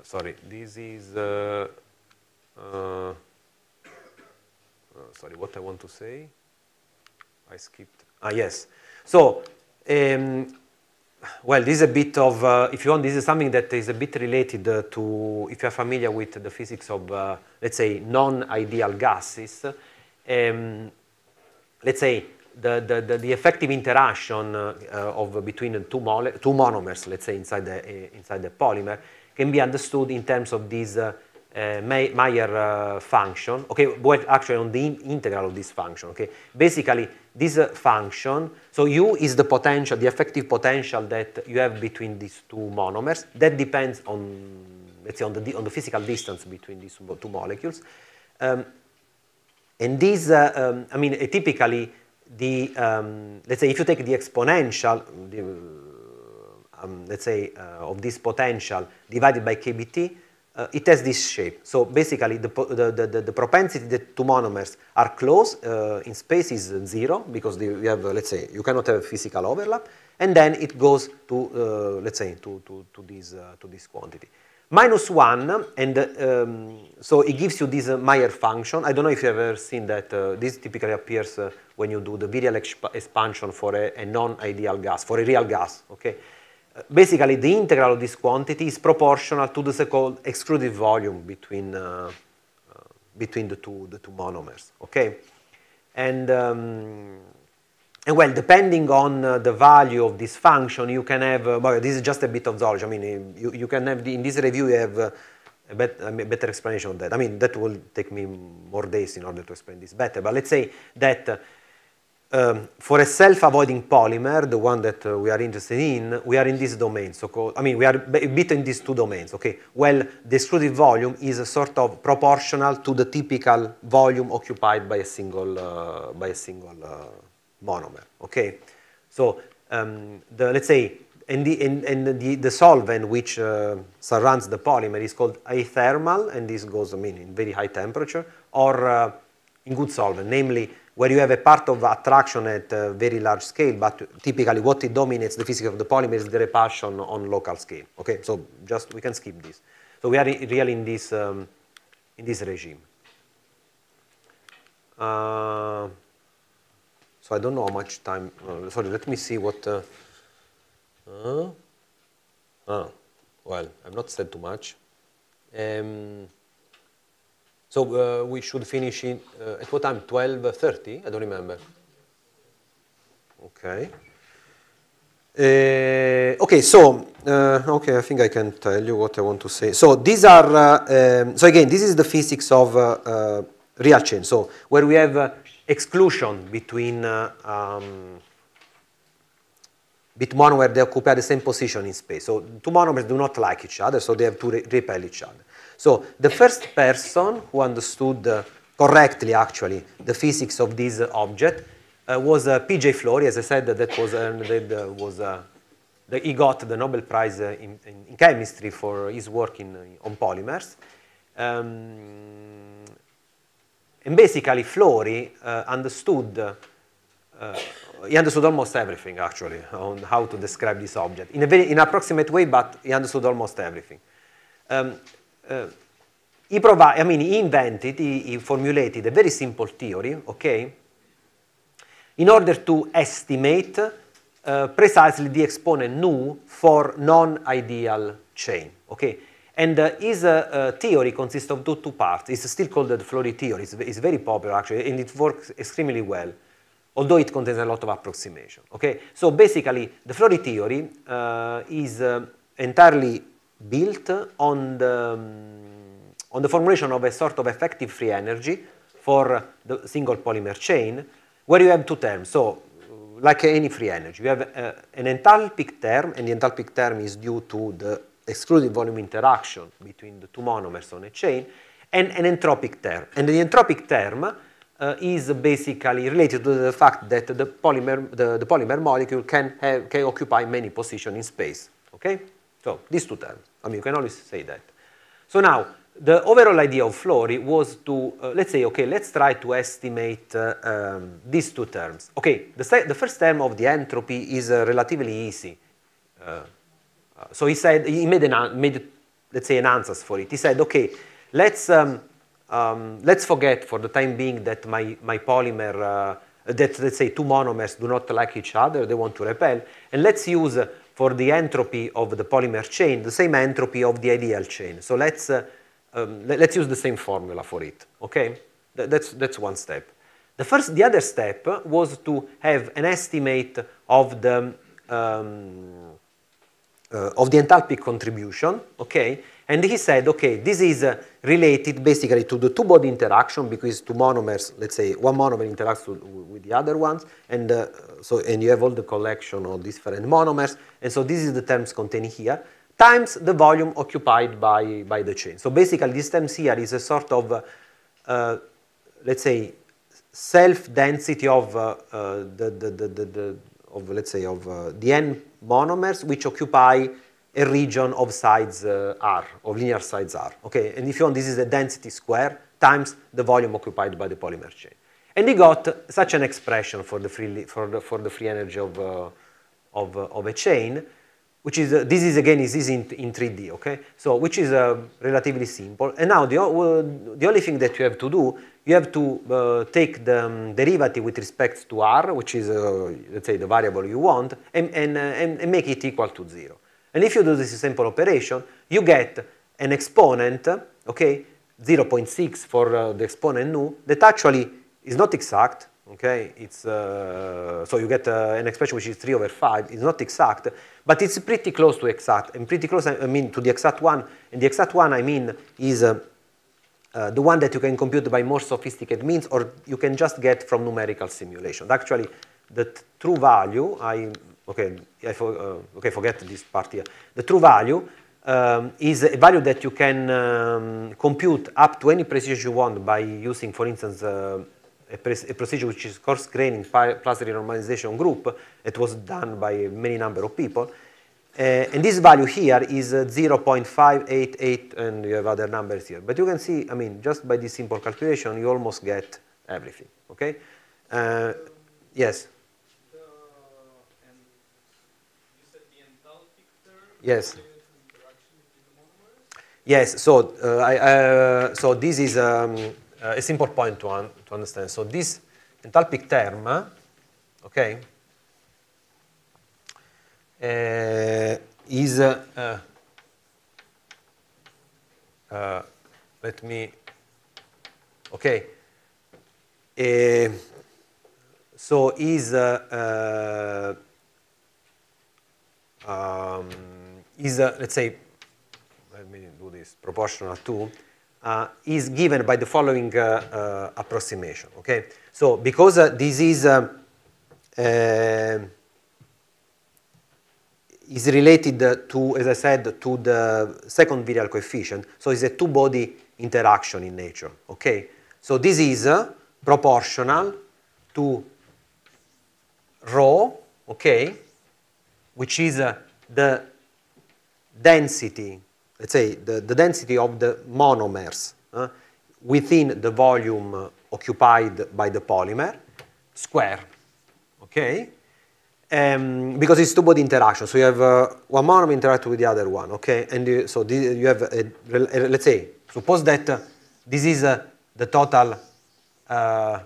S1: sorry, this is uh, sorry, what I want to say. I skipped. Ah, yes. So, um, well, this is a bit of, uh, if you want, this is something that is a bit related uh, to, if you're familiar with the physics of, uh, let's say, non-ideal gases, um, let's say the, the, the, the effective interaction uh, uh, of between two, mole two monomers, let's say, inside the, inside the polymer, can be understood in terms of these uh, eh, Meyer uh, eh, function, okay, well, actually on the in integral of this function, okay. Basically, this uh, function, so U is the potential, the effective potential that you have between these two monomers. That depends on, let's say, on the, on the physical distance between these two molecules. Um, and these, um, I mean, typically, the, um, let's say, if you take the exponential, the, um, let's say, of this potential divided by kBt, uh, it has this shape. So basically, the, the, the, the propensity that two monomers are close uh, in space is zero because they, you have, uh, let's say, you cannot have physical overlap, and then it goes to, uh, let's say, to, to, to, this, uh, to this quantity. Minus one, and um, so it gives you this Meyer function. I don't know if you've ever seen that. this typically appears when you do the virial exp expansion for a, a non-ideal gas, for a real gas, okay? basically the integral of this quantity is proportional to the so-called excluded volume between, uh, uh, between the, two, the two monomers, okay? And, um, and well, depending on uh, the value of this function, you can have, uh, well, this is just a bit of zoology, I mean, you, you can have, the, in this review you have uh, a, bet, a better explanation of that. I mean, that will take me more days in order to explain this better, but let's say that uh, um, for a self-avoiding polymer, the one that uh, we are interested in, we are in this domain. So I mean, we are a bit in these two domains. Okay. Well, the excluded volume is a sort of proportional to the typical volume occupied by a single uh, by a single uh, monomer. Okay. So um, the, let's say, and the and, and the, the solvent which uh, surrounds the polymer is called athermal, and this goes, I mean, in very high temperature or uh, in good solvent, namely where you have a part of attraction at a very large scale, but typically what it dominates the physics of the polymer is the repulsion on local scale. Okay, so just we can skip this. So we are really in this, um, in this regime. Uh, so I don't know how much time, uh, sorry, let me see what, uh, uh, ah, well, I've not said too much. Um, so uh, we should finish uh, at what time? 12.30? I don't remember. Okay. Uh, okay, so uh, okay, I think I can tell you what I want to say. So these are uh, um, so again, this is the physics of uh, real chain. So where we have exclusion between um, bit where they occupy the same position in space. So two monomers do not like each other, so they have to re repel each other. So the first person who understood uh, correctly, actually, the physics of this uh, object uh, was uh, P.J. Flory. As I said, that was, that, was uh, the, he got the Nobel Prize in, in, chemistry for his work in, on polymers. Um, and basically, Flory understood uh, he understood almost everything, actually, on how to describe this object. In a very in approximate way, but he understood almost everything. Um, he eh, provided, I mean, he invented, he, he formulated a very simple theory, okay, in order to estimate uh, precisely the exponent nu for non-ideal chain, okay. And uh, his uh, theory consists of two, two, parts. It's still called the Flory theory. It's, it's, very popular, actually, and it works extremely well, although it contains a lot of approximation, okay. So basically, the Flory theory is entirely built on the, um, on the formulation of a sort of effective free energy for the single polymer chain, where you have two terms. So, uh, like any free energy, you have uh, an enthalpic term, and the enthalpic term is due to the exclusive volume interaction between the two monomers on a chain, and an entropic term. And the entropic term uh, is basically related to the fact that the polymer, the, the polymer molecule can, have, can occupy many positions in space. Okay? So this to tell. I mean, you can always say that. So now, the overall idea of Flory was to, uh, let's say, okay, let's try to estimate uh, um, these two terms. Okay, the, the, first term of the entropy is uh, relatively easy. Uh, uh, so he said, he made, an, made, let's say, an answer for it. He said, okay, let's, um, um, let's forget for the time being that my, my polymer, uh, that let's say two monomers do not like each other, they want to repel, and let's use for the entropy of the polymer chain, the same entropy of the ideal chain. So let's, uh, um, let, us use the same formula for it, okay? Th that's, that's one step. The, first, the other step was to have an estimate of the, um, uh, of the enthalpic contribution, okay? And he said, okay, this is uh, related basically to the two-body interaction because two monomers, let's say one monomer interacts with, with the other ones, and uh, so and you have all the collection of different monomers, and so this is the terms contained here times the volume occupied by by the chain. So basically, this term here is a sort of, uh, uh let's say, self-density of uh, uh, the, the, the, the, of let's say of the n monomers which occupy a region of sides uh, r, of linear sides r. Okay, and if you want, this is the density square times the volume occupied by the polymer chain. And he got such an expression for the free, for the, for the free energy of, uh, of, uh, of a chain, which is, uh, this is again, is, this in, in 3D, okay? So, which is uh, relatively simple. And now the, uh, the only thing that you have to do, you have to uh, take the um, derivative with respect to r, which is, let's say, the variable you want, and, and, and, and make it equal to zero. And if you do this simple operation, you get an exponent, okay, 0.6 for uh, the exponent nu, that actually is not exact, okay? It's, uh, so you get uh, an expression which is 3 over 5. It's not exact, but it's pretty close to exact. And pretty close, I mean, to the exact one. And the exact one, I mean, is uh, uh, the one that you can compute by more sophisticated means, or you can just get from numerical simulation. Actually, the true value, I okay, I for, uh, okay, forget this part here. The true value um, is a value that you can um, compute up to any precision you want by using, for instance, uh, a, a, procedure which is coarse graining plus renormalization group. It was done by many number of people. Uh, and this value here is uh, 0.588, and you have other numbers here. But you can see, I mean, just by this simple calculation, you almost get everything, okay? Uh, yes? Yes. Yes, so, uh, I, uh, so this is um, a uh, simple point to, un to understand. So this enthalpic term, okay, uh, is, uh, let me, okay, so is um, is, uh, let's say, let me do this, proportional to, uh, is given by the following uh, uh, approximation, okay? So because uh, this is, um, is related to, as I said, to the second virial coefficient, so it's a two-body interaction in nature, okay? So this is proportional to rho, okay, which is uh, the density, let's say the, the density of the monomers uh, within the volume occupied by the polymer square, okay? Um, because it's two-body interaction, so you have uh, one monomer interact with the other one, okay? And so you have, a, a, let's say, suppose that uh, this is uh, the total uh,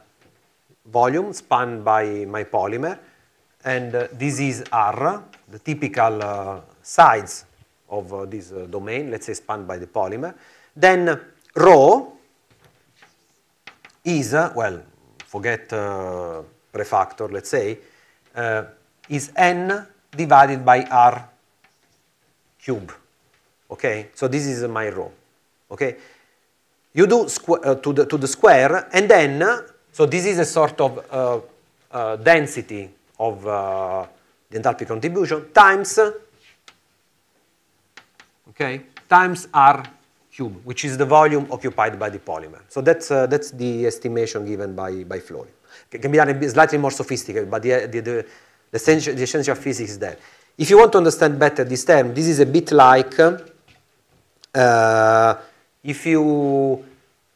S1: volume spanned by my polymer, and uh, this is R, the typical size of uh, this uh, domain, let's say spanned by the polymer, then rho is, uh, well, forget prefactor, let's say, is n divided by r cube. Okay, so this is my rho. Okay, you do uh, to the to the square, and then so this is a sort of uh, uh, density of the enthalpy contribution times okay, times r cube, which is the volume occupied by the polymer. So that's, uh, that's the estimation given by, by Flory. It can be done slightly more sophisticated, but the, the, the, the, essential, the essential physics is there. If you want to understand better this term, this is a bit like uh, if you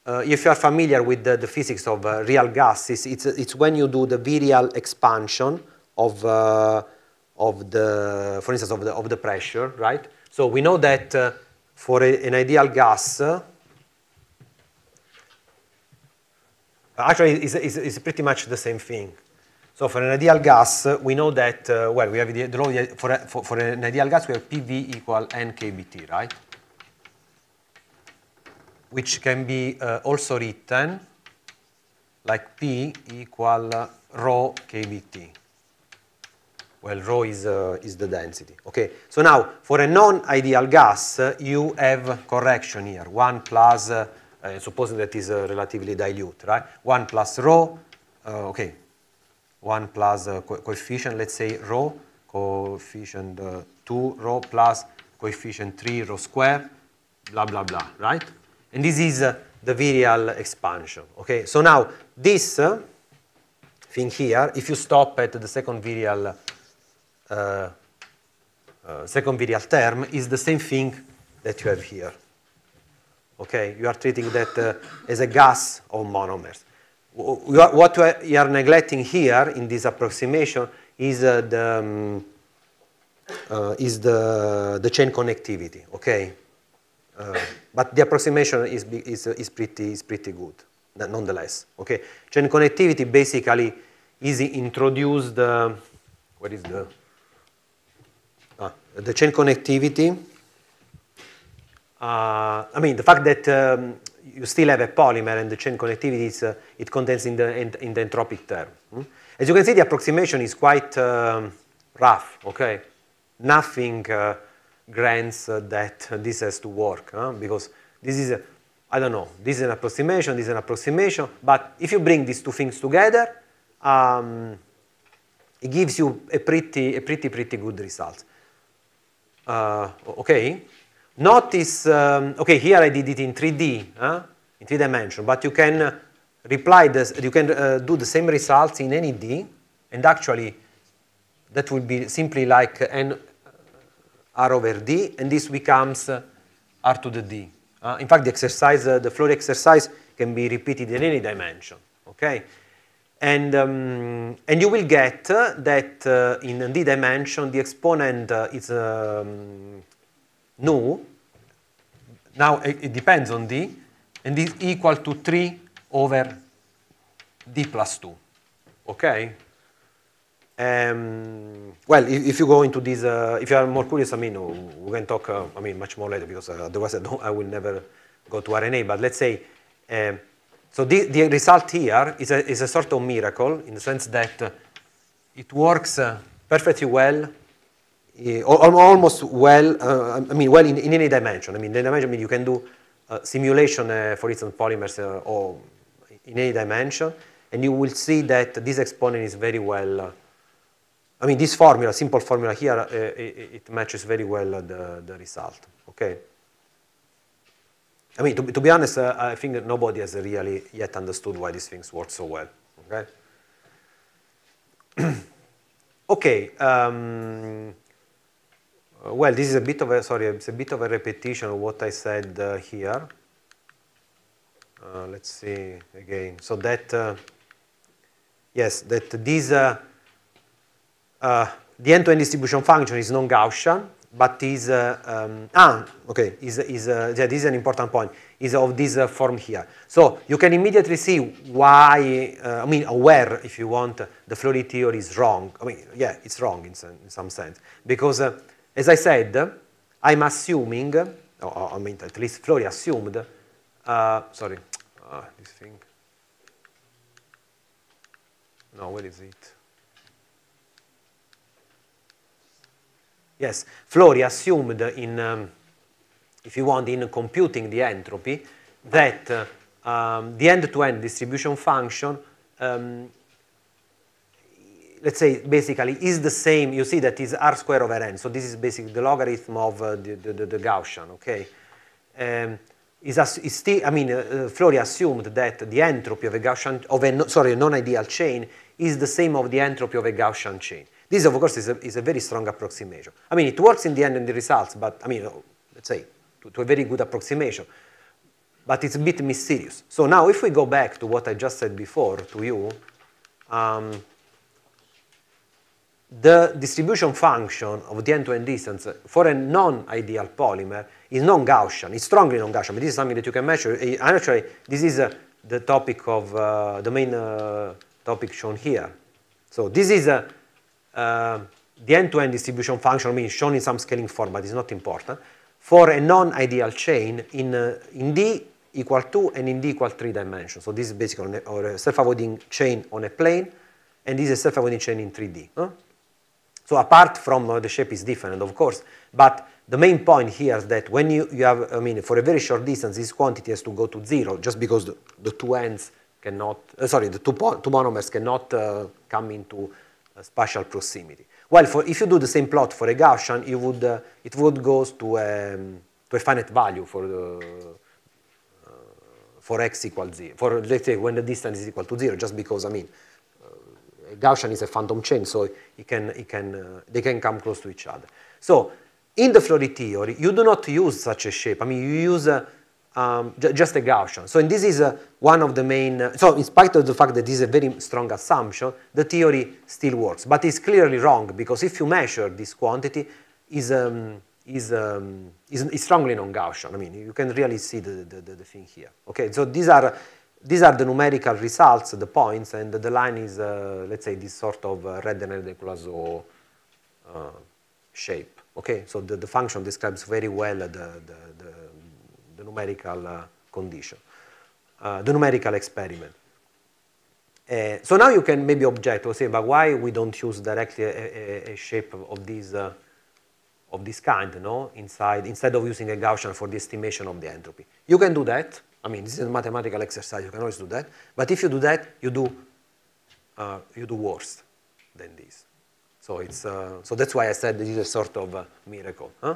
S1: uh, if you are familiar with the, the physics of uh, real gases, it's, it's when you do the virial expansion of, uh, of the, for instance, of the, of the pressure, right? So we know that uh, for a, an ideal gas, uh, actually it's, it's, it's, pretty much the same thing. So for an ideal gas, we know that, uh, well, we have the, law for, for, for an ideal gas, we have PV equal NKBT, right? Which can be uh, also written like P equal uh, rho KBT well, rho is, uh, is the density. Okay, so now for a non-ideal gas, uh, you have correction here, 1 plus, uh, uh supposing that is uh, relatively dilute, right? 1 plus rho, uh, okay, 1 plus co coefficient, let's say rho, coefficient 2 rho plus coefficient 3 rho square, blah, blah, blah, right? And this is the virial expansion, okay? So now this thing here, if you stop at the second virial uh, uh, second virial term is the same thing that you have here. Okay, you are treating that uh, as a gas of monomers. What you are neglecting here in this approximation is uh, the um, uh, is the the chain connectivity. Okay, uh, but the approximation is is is pretty is pretty good nonetheless. Okay, chain connectivity basically is introduced. what is the the chain connectivity, uh, I mean, the fact that um, you still have a polymer and the chain connectivity, is, uh, it contains in the, in, in the entropic term. Mm? As you can see, the approximation is quite um, rough, okay? Nothing uh, grants uh, that this has to work, huh? because this is, a, I don't know, this is an approximation, this is an approximation, but if you bring these two things together, um, it gives you a pretty, a pretty, pretty good result uh, okay? Notice, um, okay, here I did it in 3D, huh? in three dimension, but you can uh, reply this, you can uh, do the same results in any D, and actually that will be simply like n r over d, and this becomes uh, r to the d. Uh, in fact, the exercise, uh, the floor exercise can be repeated in any dimension, okay? And, um, and you will get that uh, in the dimension the exponent uh, is um, nu. Now it, it, depends on d, and is equal to 3 over d plus 2. Okay? Um, well, if, if, you go into this, uh, if you are more curious, I mean, we can talk, uh, I mean, much more later because uh, otherwise I, don't, I will never go to RNA. But let's say um, so the, the result here is a, is a sort of miracle in the sense that uh, it works uh, perfectly well uh, almost well, uh, I mean, well in, in, any dimension. I mean, the dimension, I mean, you can do uh, simulation, uh, for instance, polymers or in any dimension, and you will see that this exponent is very well, I mean, this formula, simple formula here, it, it, matches very well the, the result, okay? I mean, to, to be honest, uh, I think that nobody has really yet understood why these things work so well. Okay. okay. Um, uh, well, this is a bit of a sorry, it's a bit of a repetition of what I said uh, here. Uh, let's see again. So that uh, yes, that these uh, the end to -end distribution function is non-Gaussian but is, uh, um, ah, okay, is, is, uh, yeah, this is an important point, is of this uh, form here. So you can immediately see why, I mean, where, if you want, the Fleury theory is wrong. I mean, yeah, it's wrong in some, in some sense. Because, as I said, I'm assuming, or, I mean, at least Fleury assumed, sorry, this thing. No, where is it? Yes, Flori assumed in, um, if you want, in computing the entropy, that uh, um, the end-to-end -end distribution function, um, let's say basically is the same, you see that is r square over n, so this is basically the logarithm of uh, the, the, the, Gaussian, okay? Um, is, is still, I mean, uh, uh Flori assumed that the entropy of a Gaussian, of a, no, sorry, non-ideal chain is the same of the entropy of a Gaussian chain. This, of course, is a, is a very strong approximation. I mean, it works in the end in the results, but I mean, let's say, to, to a very good approximation. But it's a bit mysterious. So now if we go back to what I just said before to you, um, the distribution function of the end-to-end distance for a non-ideal polymer is non-Gaussian. It's strongly non-Gaussian, but this is something that you can measure. And eh, actually, this is uh, the topic of uh, the main uh, topic shown here. So this is a uh, um, the end-to-end -end distribution function means shown in some scaling format is not important, for a non-ideal chain in, uh, in D equal 2 and in D equal 3 dimensions. So this is basically a, a self-avoiding chain on a plane, and this is a self-avoiding chain in 3D. Huh? So apart from uh, the shape is different, of course, but the main point here is that when you, you have, I mean, for a very short distance, this quantity has to go to zero just because the, the two ends cannot, uh, sorry, the two, two monomers cannot uh, come into spatial proximity. Well, for, if you do the same plot for a Gaussian, you would, uh, it would go to a, um, to a finite value for, the, uh, uh, for x equals 0, for let's say when the distance is equal to 0, just because, I mean, uh, Gaussian is a phantom chain, so it can, it can, uh, they can come close to each other. So in the Fleury theory, you do not use such a shape. I mean, you use a, uh, um, just a Gaussian. So this is uh, one of the main, uh, so in spite of the fact that this is a very strong assumption, the theory still works. But it's clearly wrong because if you measure this quantity, is um, is, um, is, is, strongly non-Gaussian. I mean, you can really see the, the, the, the, thing here. Okay, so these are, these are the numerical results, the points, and the line is, uh, let's say, this sort of uh, red and de uh, shape. Okay, so the, the function describes very well the, the, numerical uh, condition, uh, the numerical experiment. Uh, so now you can maybe object or say, but why we don't use directly a, a, a shape of this, uh, of this kind, no? Inside, instead of using a Gaussian for the estimation of the entropy. You can do that. I mean, this is a mathematical exercise. You can always do that. But if you do that, you do, uh, you do worse than this. So, it's, uh, so that's why I said this is a sort of miracle. Huh?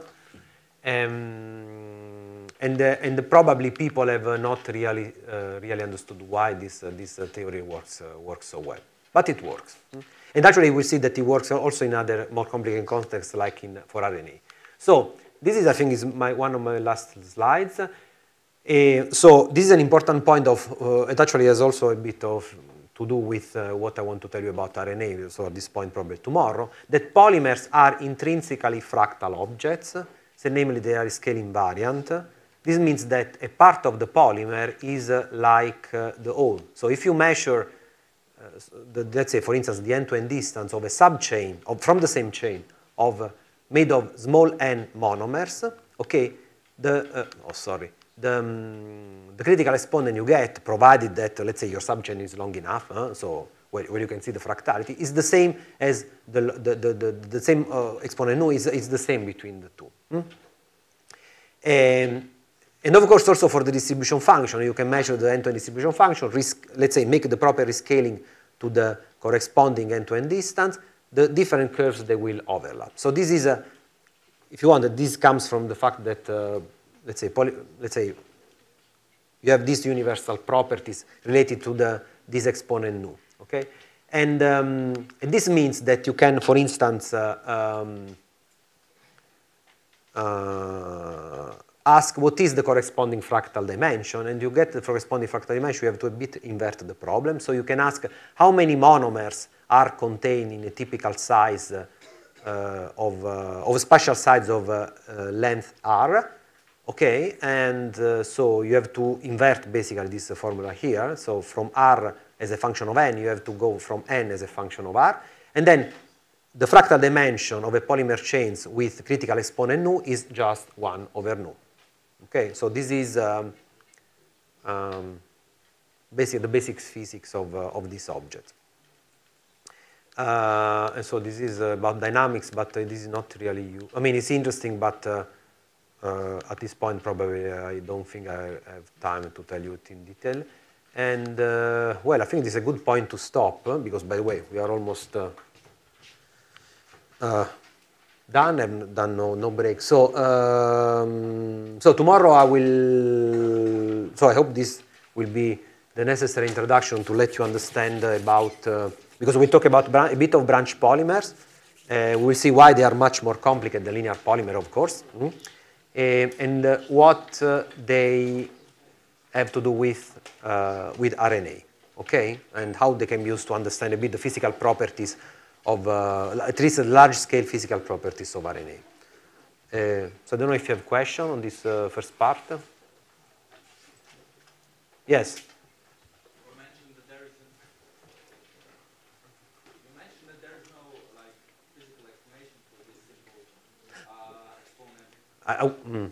S1: Um, and, uh, and probably people have uh, not really, uh, really understood why this, uh, this uh, theory works, uh, works so well. But it works. Mm. And actually, we see that it works also in other more complicated contexts, like in, for RNA. So this is, I think, is my, one of my last slides. so this is an important point of, it actually has also a bit of to do with what I want to tell you about RNA, so at this point probably tomorrow, that polymers are intrinsically fractal objects, so namely they are scale invariant. This means that a part of the polymer is uh, like uh, the whole. So if you measure, uh, the, let's say, for instance, the end-to-end distance of a subchain of, from the same chain of uh, made of small n monomers, okay, the uh, oh sorry, the, um, the critical exponent you get, provided that let's say your subchain is long enough, so where, where you can see the fractality, is the same as the, the, the, the, the same uh, exponent nu is, is the same between the two. Hmm? And, and of course, also for the distribution function, you can measure the end-to-end -end distribution function, risk, let's say make the proper rescaling to the corresponding end-to-end -end distance, the different curves, they will overlap. So this is a, if you want, this comes from the fact that, uh, let's say, poly, let's say, you have these universal properties related to the, this exponent nu. Okay? And, um, and this means that you can, for instance, uh, um, uh, ask what is the corresponding fractal dimension, and you get the corresponding fractal dimension. You have to a bit invert the problem. So you can ask how many monomers are contained in a typical size uh, of, uh, of spatial size of uh, uh, length r, Okay, and uh, so you have to invert basically this uh, formula here. So from R as a function of n, you have to go from n as a function of r. And then the fractal dimension of a polymer chains with critical exponent nu is just 1 over nu. Okay, so this is um, um, basically the basic physics of, uh, of this object. Uh, and so this is uh, about dynamics, but uh, this is not really you. I mean, it's interesting, but uh, uh at this point, probably I don't think I have time to tell you it in detail. And uh, well, I think this is a good point to stop uh, because, by the way, we are almost uh, uh, done. and done no, no break. So, um, so tomorrow I will. So I hope this will be the necessary introduction to let you understand about uh, because we talk about a bit of branch polymers. Uh, we will see why they are much more complicated than linear polymer, of course, mm -hmm. and what they have to do with uh, with RNA, okay? And how they can be used to understand a bit the physical properties of, uh, at least large-scale physical properties of RNA. Uh, so I don't know if you have question on this first part. Yes? I, I, mm.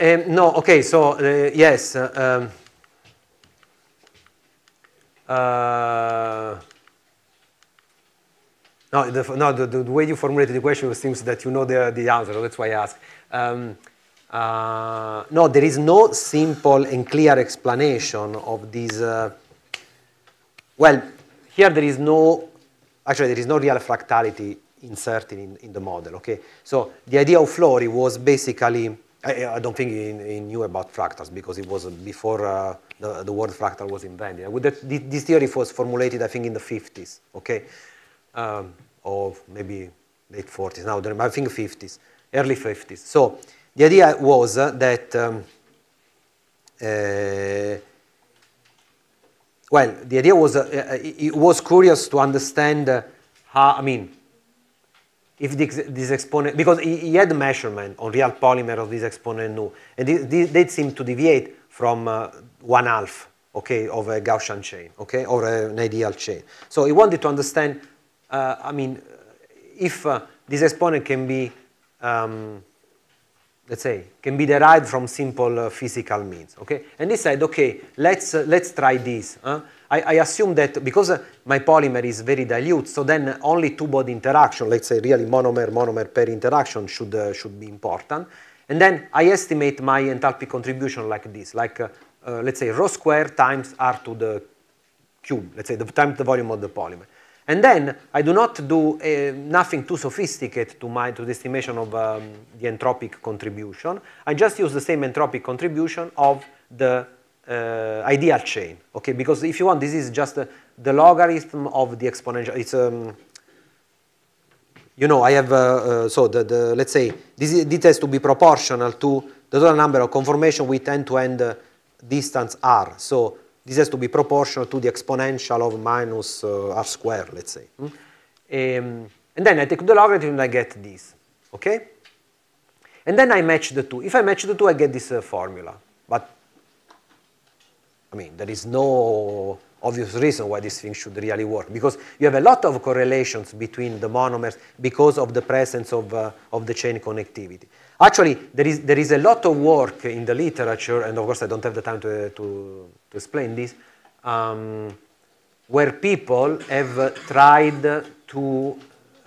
S1: Um, no, okay, so uh, yes. Uh, um, uh, no, the, no the, the, way you formulated the question seems that you know the, the answer, so that's why I ask. Um, uh, no, there is no simple and clear explanation of this. Uh, well, here there is no, actually, there is no real fractality inserted in, in the model, okay? So the idea of Flori was basically I, I, don't think he, he, knew about fractals because it was before uh, the, the, word fractal was invented. This theory was formulated, I think, in the 50s, okay? Um, or maybe late 40s, now I think 50s, early 50s. So the idea was that, um, uh, well, the idea was, uh, uh it was curious to understand uh, how, I mean, if this exponent, because he, had measurement on real polymer of this exponent nu, and they seem to deviate from uh, one half, okay, of a Gaussian chain, okay, or an ideal chain. So he wanted to understand, uh, I mean, if uh, this exponent can be, um, let's say, can be derived from simple uh, physical means, okay? And he said, okay, let's uh, let's try this. Huh? I, I assume that because uh, my polymer is very dilute, so then only two-body interaction, let's say really monomer-monomer pair interaction should, uh, should be important. And then I estimate my enthalpy contribution like this, like uh, uh, let's say rho square times r to the cube, let's say the, times the volume of the polymer. And then I do not do uh, nothing too sophisticated to, my, to the estimation of um, the entropic contribution. I just use the same entropic contribution of the uh, ideal chain, okay? Because if you want, this is just the logarithm of the exponential. It's um, you know, I have uh, uh, so the, the let's say this is, this has to be proportional to the total number of conformation with end-to-end -end, uh, distance r. So this has to be proportional to the exponential of minus uh, r squared, let's say. Mm? Um, and then I take the logarithm and I get this, okay? And then I match the two. If I match the two, I get this uh, formula. But I mean, there is no obvious reason why this thing should really work because you have a lot of correlations between the monomers because of the presence of, uh, of the chain connectivity. Actually, there is, there is a lot of work in the literature, and of course I don't have the time to, uh, to, to, explain this, um, where people have uh, tried to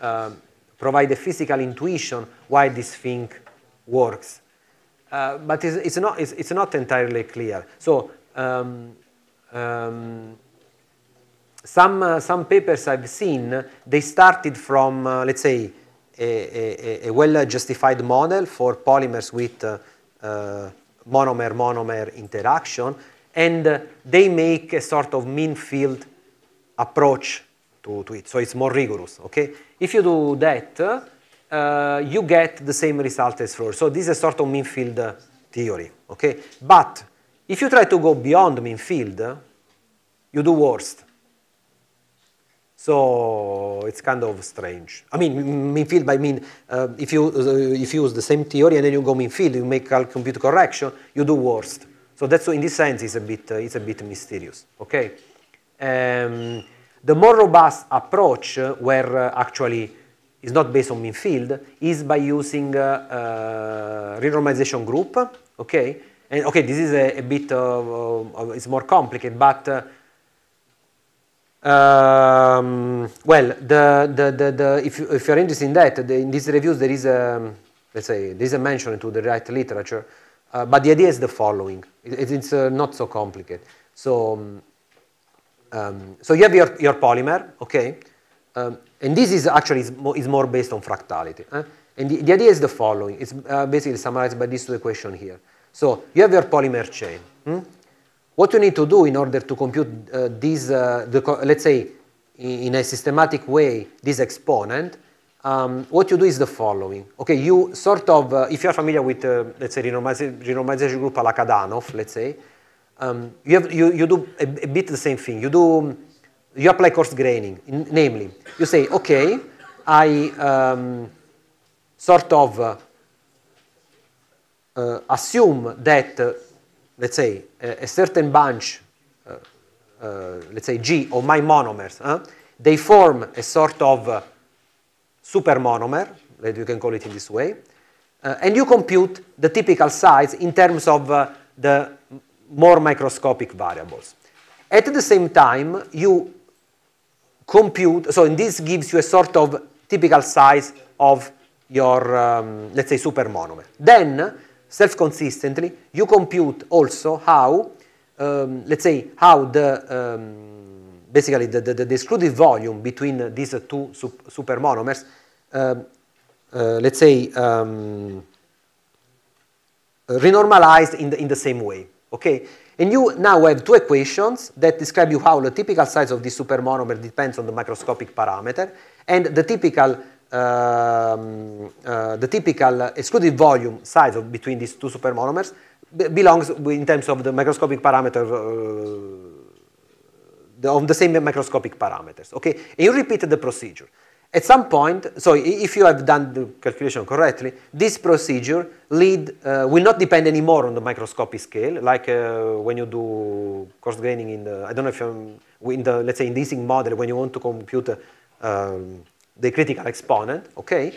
S1: uh, provide a physical intuition why this thing works. Uh, but it's, it's, not, it's, it's not entirely clear. So um, um, some, uh, some papers I've seen, they started from, uh, let's say, a, a, a well-justified model for polymers with monomer-monomer uh, uh, interaction, and uh, they make a sort of mean field approach to, to it, so it's more rigorous, okay? If you do that, uh, you get the same result as Flohr. So this is a sort of mean field uh, theory, okay? But if you try to go beyond mean field, you do worst. So it's kind of strange. I mean, mean field, I mean, uh, if, you, uh, if you use the same theory and then you go mean field, you make a compute correction, you do worst. So that's in this sense, it's a bit, uh, it's a bit mysterious, okay? Um, the more robust approach uh, where uh, actually is not based on mean field is by using uh, renormalization group, okay? And okay, this is a, a bit of, of, it's more complicated, but um, well, the, the, the, the, if, you, if you're interested in that, the, in these reviews there is a, let's say, there is a mention to the right literature, uh, but the idea is the following. It, it's uh, not so complicated. So, um, so you have your, your polymer, okay? Um, and this is actually is more, is more based on fractality. Eh? And the, the, idea is the following. It's uh, basically summarized by this equation here. So you have your polymer chain. Hmm? What you need to do in order to compute uh, these, uh, co let's say, in a systematic way, this exponent, um, what you do is the following. Okay, you sort of, uh, if you are familiar with, uh, let's say, renormalization, group a la Kadanoff, let's say, um, you, have, you, you do a, a, bit the same thing. You do, you apply coarse graining, in, namely, you say, okay, I um, sort of uh, uh, assume that, uh, let's say, a, uh, a certain bunch, let's say G of my monomers, they form a sort of super monomer, that you can call it in this way, uh, and you compute the typical size in terms of uh, the more microscopic variables. At the same time, you compute, so this gives you a sort of typical size of your, um, let's say, super monomer. Then self-consistently, you compute also how, um, let's say, how the, um, basically the, the, the, excluded volume between these two sup supermonomers, um, uh, let's say, um, renormalized in the, in the same way, okay? And you now have two equations that describe you how the typical size of this supermonomer depends on the microscopic parameter, and the typical um, uh, the typical excluded volume size of between these two supermonomers belongs in terms of the microscopic parameter uh, the, of the same microscopic parameters. Okay, and you repeat the procedure. At some point, so if you have done the calculation correctly, this procedure lead, uh, will not depend anymore on the microscopic scale, like uh, when you do coarse graining in the, I don't know if you're in the, let's say in the model, when you want to compute um, the critical exponent, okay?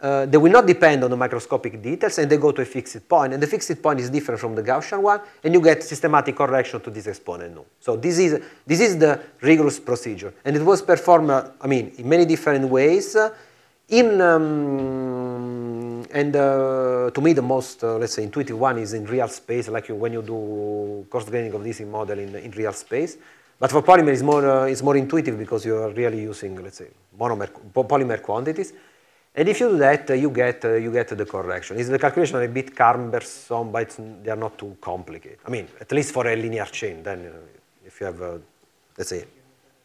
S1: Uh, they will not depend on the microscopic details and they go to a fixed point and the fixed point is different from the Gaussian one and you get systematic correction to this exponent no. So this is, this is the rigorous procedure and it was performed, uh, I mean, in many different ways uh, in, um, and uh, to me the most, uh, let's say, intuitive one is in real space, like you, when you do coarse graining of this in model in, in real space. But for polymer, it's more, uh, it's more intuitive because you are really using, let's say, monomer, polymer quantities. And if you do that, uh, you, get, uh, you get the correction. Is the calculation a bit cumbersome, but they are not too complicated. I mean, at least for a linear chain, then uh, if you have, uh, let's say,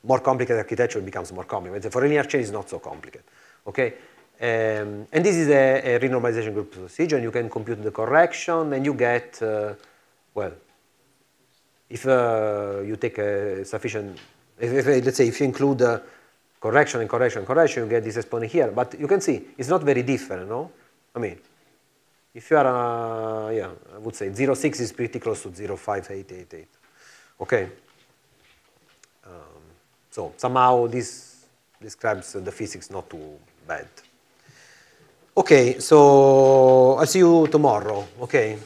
S1: more complicated architecture, it becomes more complicated. For a linear chain, it's not so complicated, okay? Um, and this is a, a renormalization group procedure, and you can compute the correction, and you get, uh, well, if uh, you take a sufficient, if, if, let's say if you include uh, correction and correction and correction, you get this exponent here. But you can see it's not very different, no? I mean, if you are, uh, yeah, I would say 0.6 is pretty close to 0.5888. Okay? Um, so somehow this describes the physics not too bad. Okay, so I'll see you tomorrow, okay?